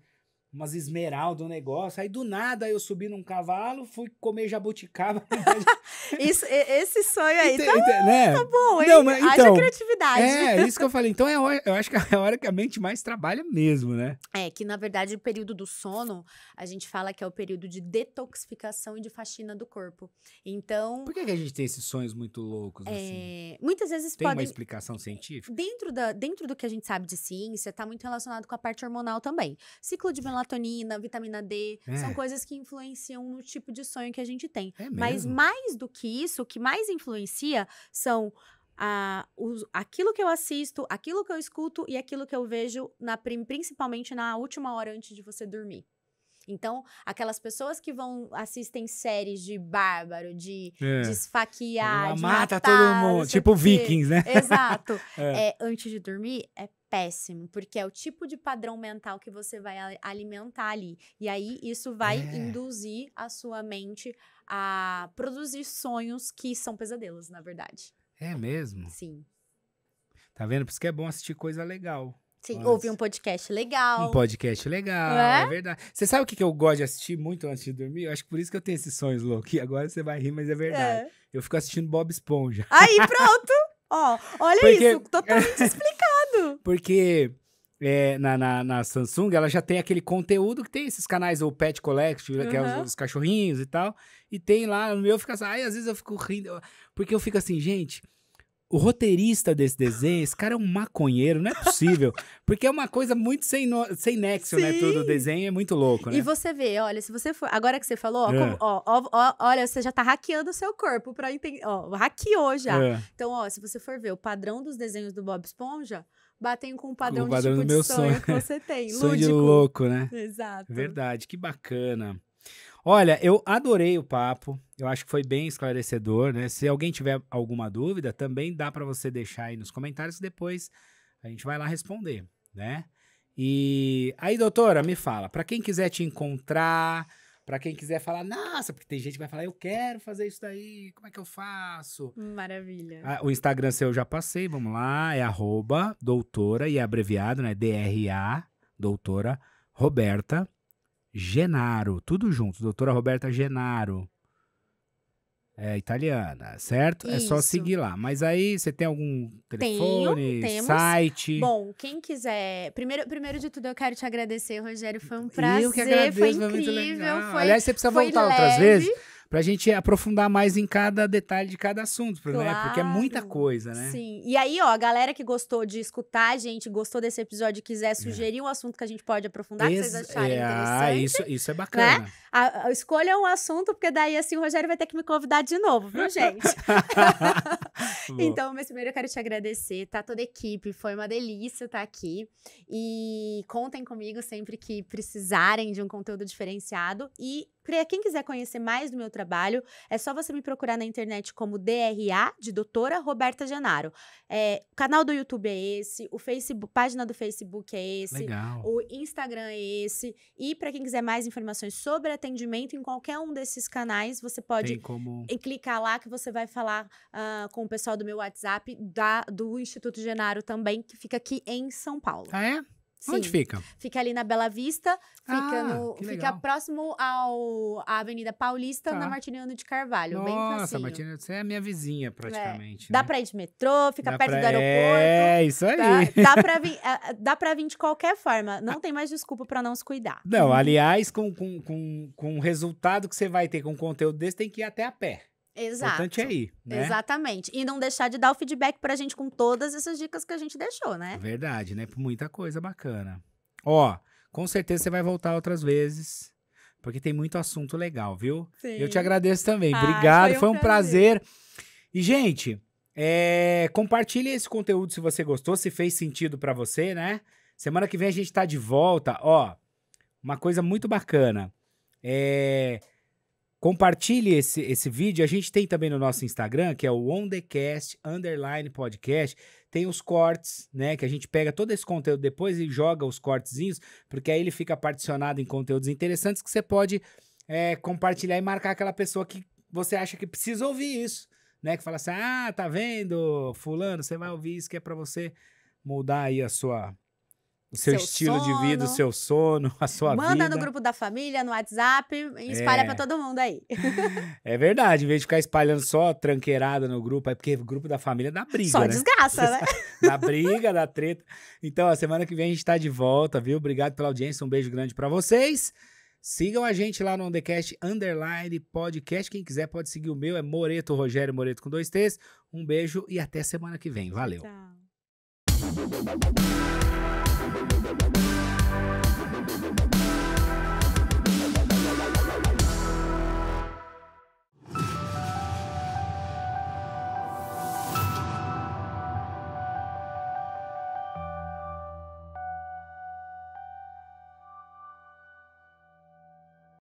umas esmeraldas, um negócio. Aí do nada eu subi num cavalo, fui comer jabuticaba. isso, esse sonho aí então, tá, né? tá bom, hein? Não, mas, então, Haja criatividade. É, é, isso que eu falei. Então é hora, eu acho que é a hora que a mente mais trabalha mesmo, né?
É, que na verdade o período do sono, a gente fala que é o período de detoxificação e de faxina do corpo. Então...
Por que, que a gente tem esses sonhos muito loucos, é, assim?
Muitas vezes tem podem... Tem uma
explicação científica?
Dentro, da, dentro do que a gente sabe de ciência, tá muito relacionado com a parte hormonal também. Ciclo de melatonina, vitamina D, é. são coisas que influenciam no tipo de sonho que a gente tem. É Mas mais do que isso, o que mais influencia são a, ah, os, aquilo que eu assisto, aquilo que eu escuto e aquilo que eu vejo, na, principalmente na última hora antes de você dormir. Então, aquelas pessoas que vão assistem séries de bárbaro, de, é. de esfaquear, de mata matar, todo mundo, tipo vikings, né? Exato. É. é. antes de dormir é péssimo, porque é o tipo de padrão mental que você vai alimentar ali. E aí isso vai é. induzir a sua mente a produzir sonhos que são pesadelos, na verdade.
É mesmo? Sim. Tá vendo? Por isso que é bom assistir coisa legal. Sim, ouvir um
podcast legal. Um
podcast legal, é? é, verdade. Você sabe o que eu gosto de assistir muito antes de dormir? Eu acho que por isso que eu tenho esses sonhos loucos. E agora você vai rir, mas é verdade. É. Eu fico assistindo Bob Esponja. Aí, pronto! Ó,
olha Porque... isso, totalmente explicado.
Porque é, na, na, na, Samsung, ela já tem aquele conteúdo que tem esses canais, o Pet Collect, uhum. que é os, os, cachorrinhos e tal. E tem lá, no meu fica assim, ai, às vezes eu fico rindo. Porque eu fico assim, gente, o roteirista desse desenho, esse cara é um maconheiro, não é possível. porque é uma coisa muito sem, no, sem nexo, Sim. né? Tudo o desenho é muito louco, né? E
você vê, olha, se você for. Agora que você falou, ó, é. como, ó, ó olha, você já tá hackeando o seu corpo pra entender. Ó, hackeou já. É. Então, ó, se você for ver o padrão dos desenhos do Bob Esponja batem com o padrão, o padrão de, tipo do meu sonho, sonho, que você tem. sonho Lúdico. de louco, né? Exato.
Verdade, que bacana. Olha, eu adorei o papo. Eu acho que foi bem esclarecedor, né? Se alguém tiver alguma dúvida, também dá para você deixar aí nos comentários depois a gente vai lá responder, né? E aí, doutora, me fala, para quem quiser te encontrar, para quem quiser falar, nossa, porque tem gente que vai falar, eu quero fazer isso daí, como é que eu faço? Maravilha. Ah, o Instagram seu eu já passei, vamos lá, é arroba doutora, e é abreviado, né? DRA, doutora Roberta Genaro, tudo junto, doutora Roberta Genaro é, italiana, certo? Isso. É só seguir lá. Mas aí você tem algum telefone, Tenho, site? Bom,
quem quiser. Primeiro, primeiro de tudo, eu quero te agradecer, Rogério. Foi um prazer. Eu que agradeço, foi incrível. Foi, Aliás, você precisa voltar leve. outras vezes
para a gente aprofundar mais em cada detalhe de cada assunto, claro. né? Porque é muita coisa, né?
Sim. E aí, ó, a galera que gostou de escutar a gente, gostou desse episódio e quiser sugerir é. um assunto que a gente pode aprofundar, Ex que vocês acharem
é, ah, interessante. Isso, isso é né? bacana. Né?
A, a, escolha um assunto, porque daí assim o Rogério vai ter que me convidar de novo, viu, gente?
então,
mas primeiro eu quero te agradecer, tá? Toda a equipe, foi uma delícia estar tá aqui. E contem comigo sempre que precisarem de um conteúdo diferenciado. E Cria quem quiser conhecer mais do meu trabalho, é só você me procurar na internet como DRA, de Doutora Roberta Genaro. É, o canal do YouTube é esse, o Facebook, página do Facebook é esse, Legal. o Instagram é esse. E para quem quiser mais informações sobre atendimento em qualquer um desses canais, você pode como... clicar lá que você vai falar uh, com o pessoal do meu WhatsApp da, do Instituto Genaro também, que fica aqui em São Paulo. Ah, é? Sim. Onde fica? Fica ali na Bela Vista, fica, ah, no, fica próximo ao, à Avenida Paulista, tá. na Martiniano de Carvalho. Nossa, Martiniano,
você é a minha vizinha é. praticamente. É.
Dá né? pra ir de metrô, fica dá perto pra... do é, aeroporto.
É, isso aí. Dá,
dá, pra vir, é, dá pra vir de qualquer forma, não ah. tem mais desculpa pra não se cuidar. Não,
aliás, com, com, com, com o resultado que você vai ter com o conteúdo desse, tem que ir até a pé.
Exato. importante é ir, né? Exatamente. E não deixar de dar o feedback pra gente com todas essas dicas que a gente deixou, né?
Verdade, né? Muita coisa bacana. Ó, com certeza você vai voltar outras vezes, porque tem muito assunto legal, viu? Sim. Eu te agradeço também. Ah, Obrigado, foi um, foi um prazer. prazer. E, gente, é, compartilhe esse conteúdo se você gostou, se fez sentido para você, né? Semana que vem a gente tá de volta. Ó, uma coisa muito bacana. É Compartilhe esse, esse vídeo. A gente tem também no nosso Instagram, que é o OnTheCast Underline Podcast. Tem os cortes, né? Que a gente pega todo esse conteúdo depois e joga os cortezinhos, porque aí ele fica particionado em conteúdos interessantes que você pode é, compartilhar e marcar aquela pessoa que você acha que precisa ouvir isso, né? Que fala assim: ah, tá vendo, Fulano, você vai ouvir isso que é para você mudar aí a sua o seu, seu estilo sono. de vida, o seu sono, a sua Manda vida. Manda no grupo
da família, no WhatsApp e espalha é. para todo mundo aí.
é verdade, em vez de ficar espalhando só tranqueirada no grupo, é porque o grupo da família dá briga, Só né? desgraça, né? dá briga, dá treta. Então, a semana que vem a gente tá de volta, viu? Obrigado pela audiência, um beijo grande para vocês. Sigam a gente lá no Undercast, Underline Podcast. Quem quiser pode seguir o meu, é Moreto Rogério Moreto com dois T's. Um beijo e até semana que vem. Valeu. Tchau. Thank you.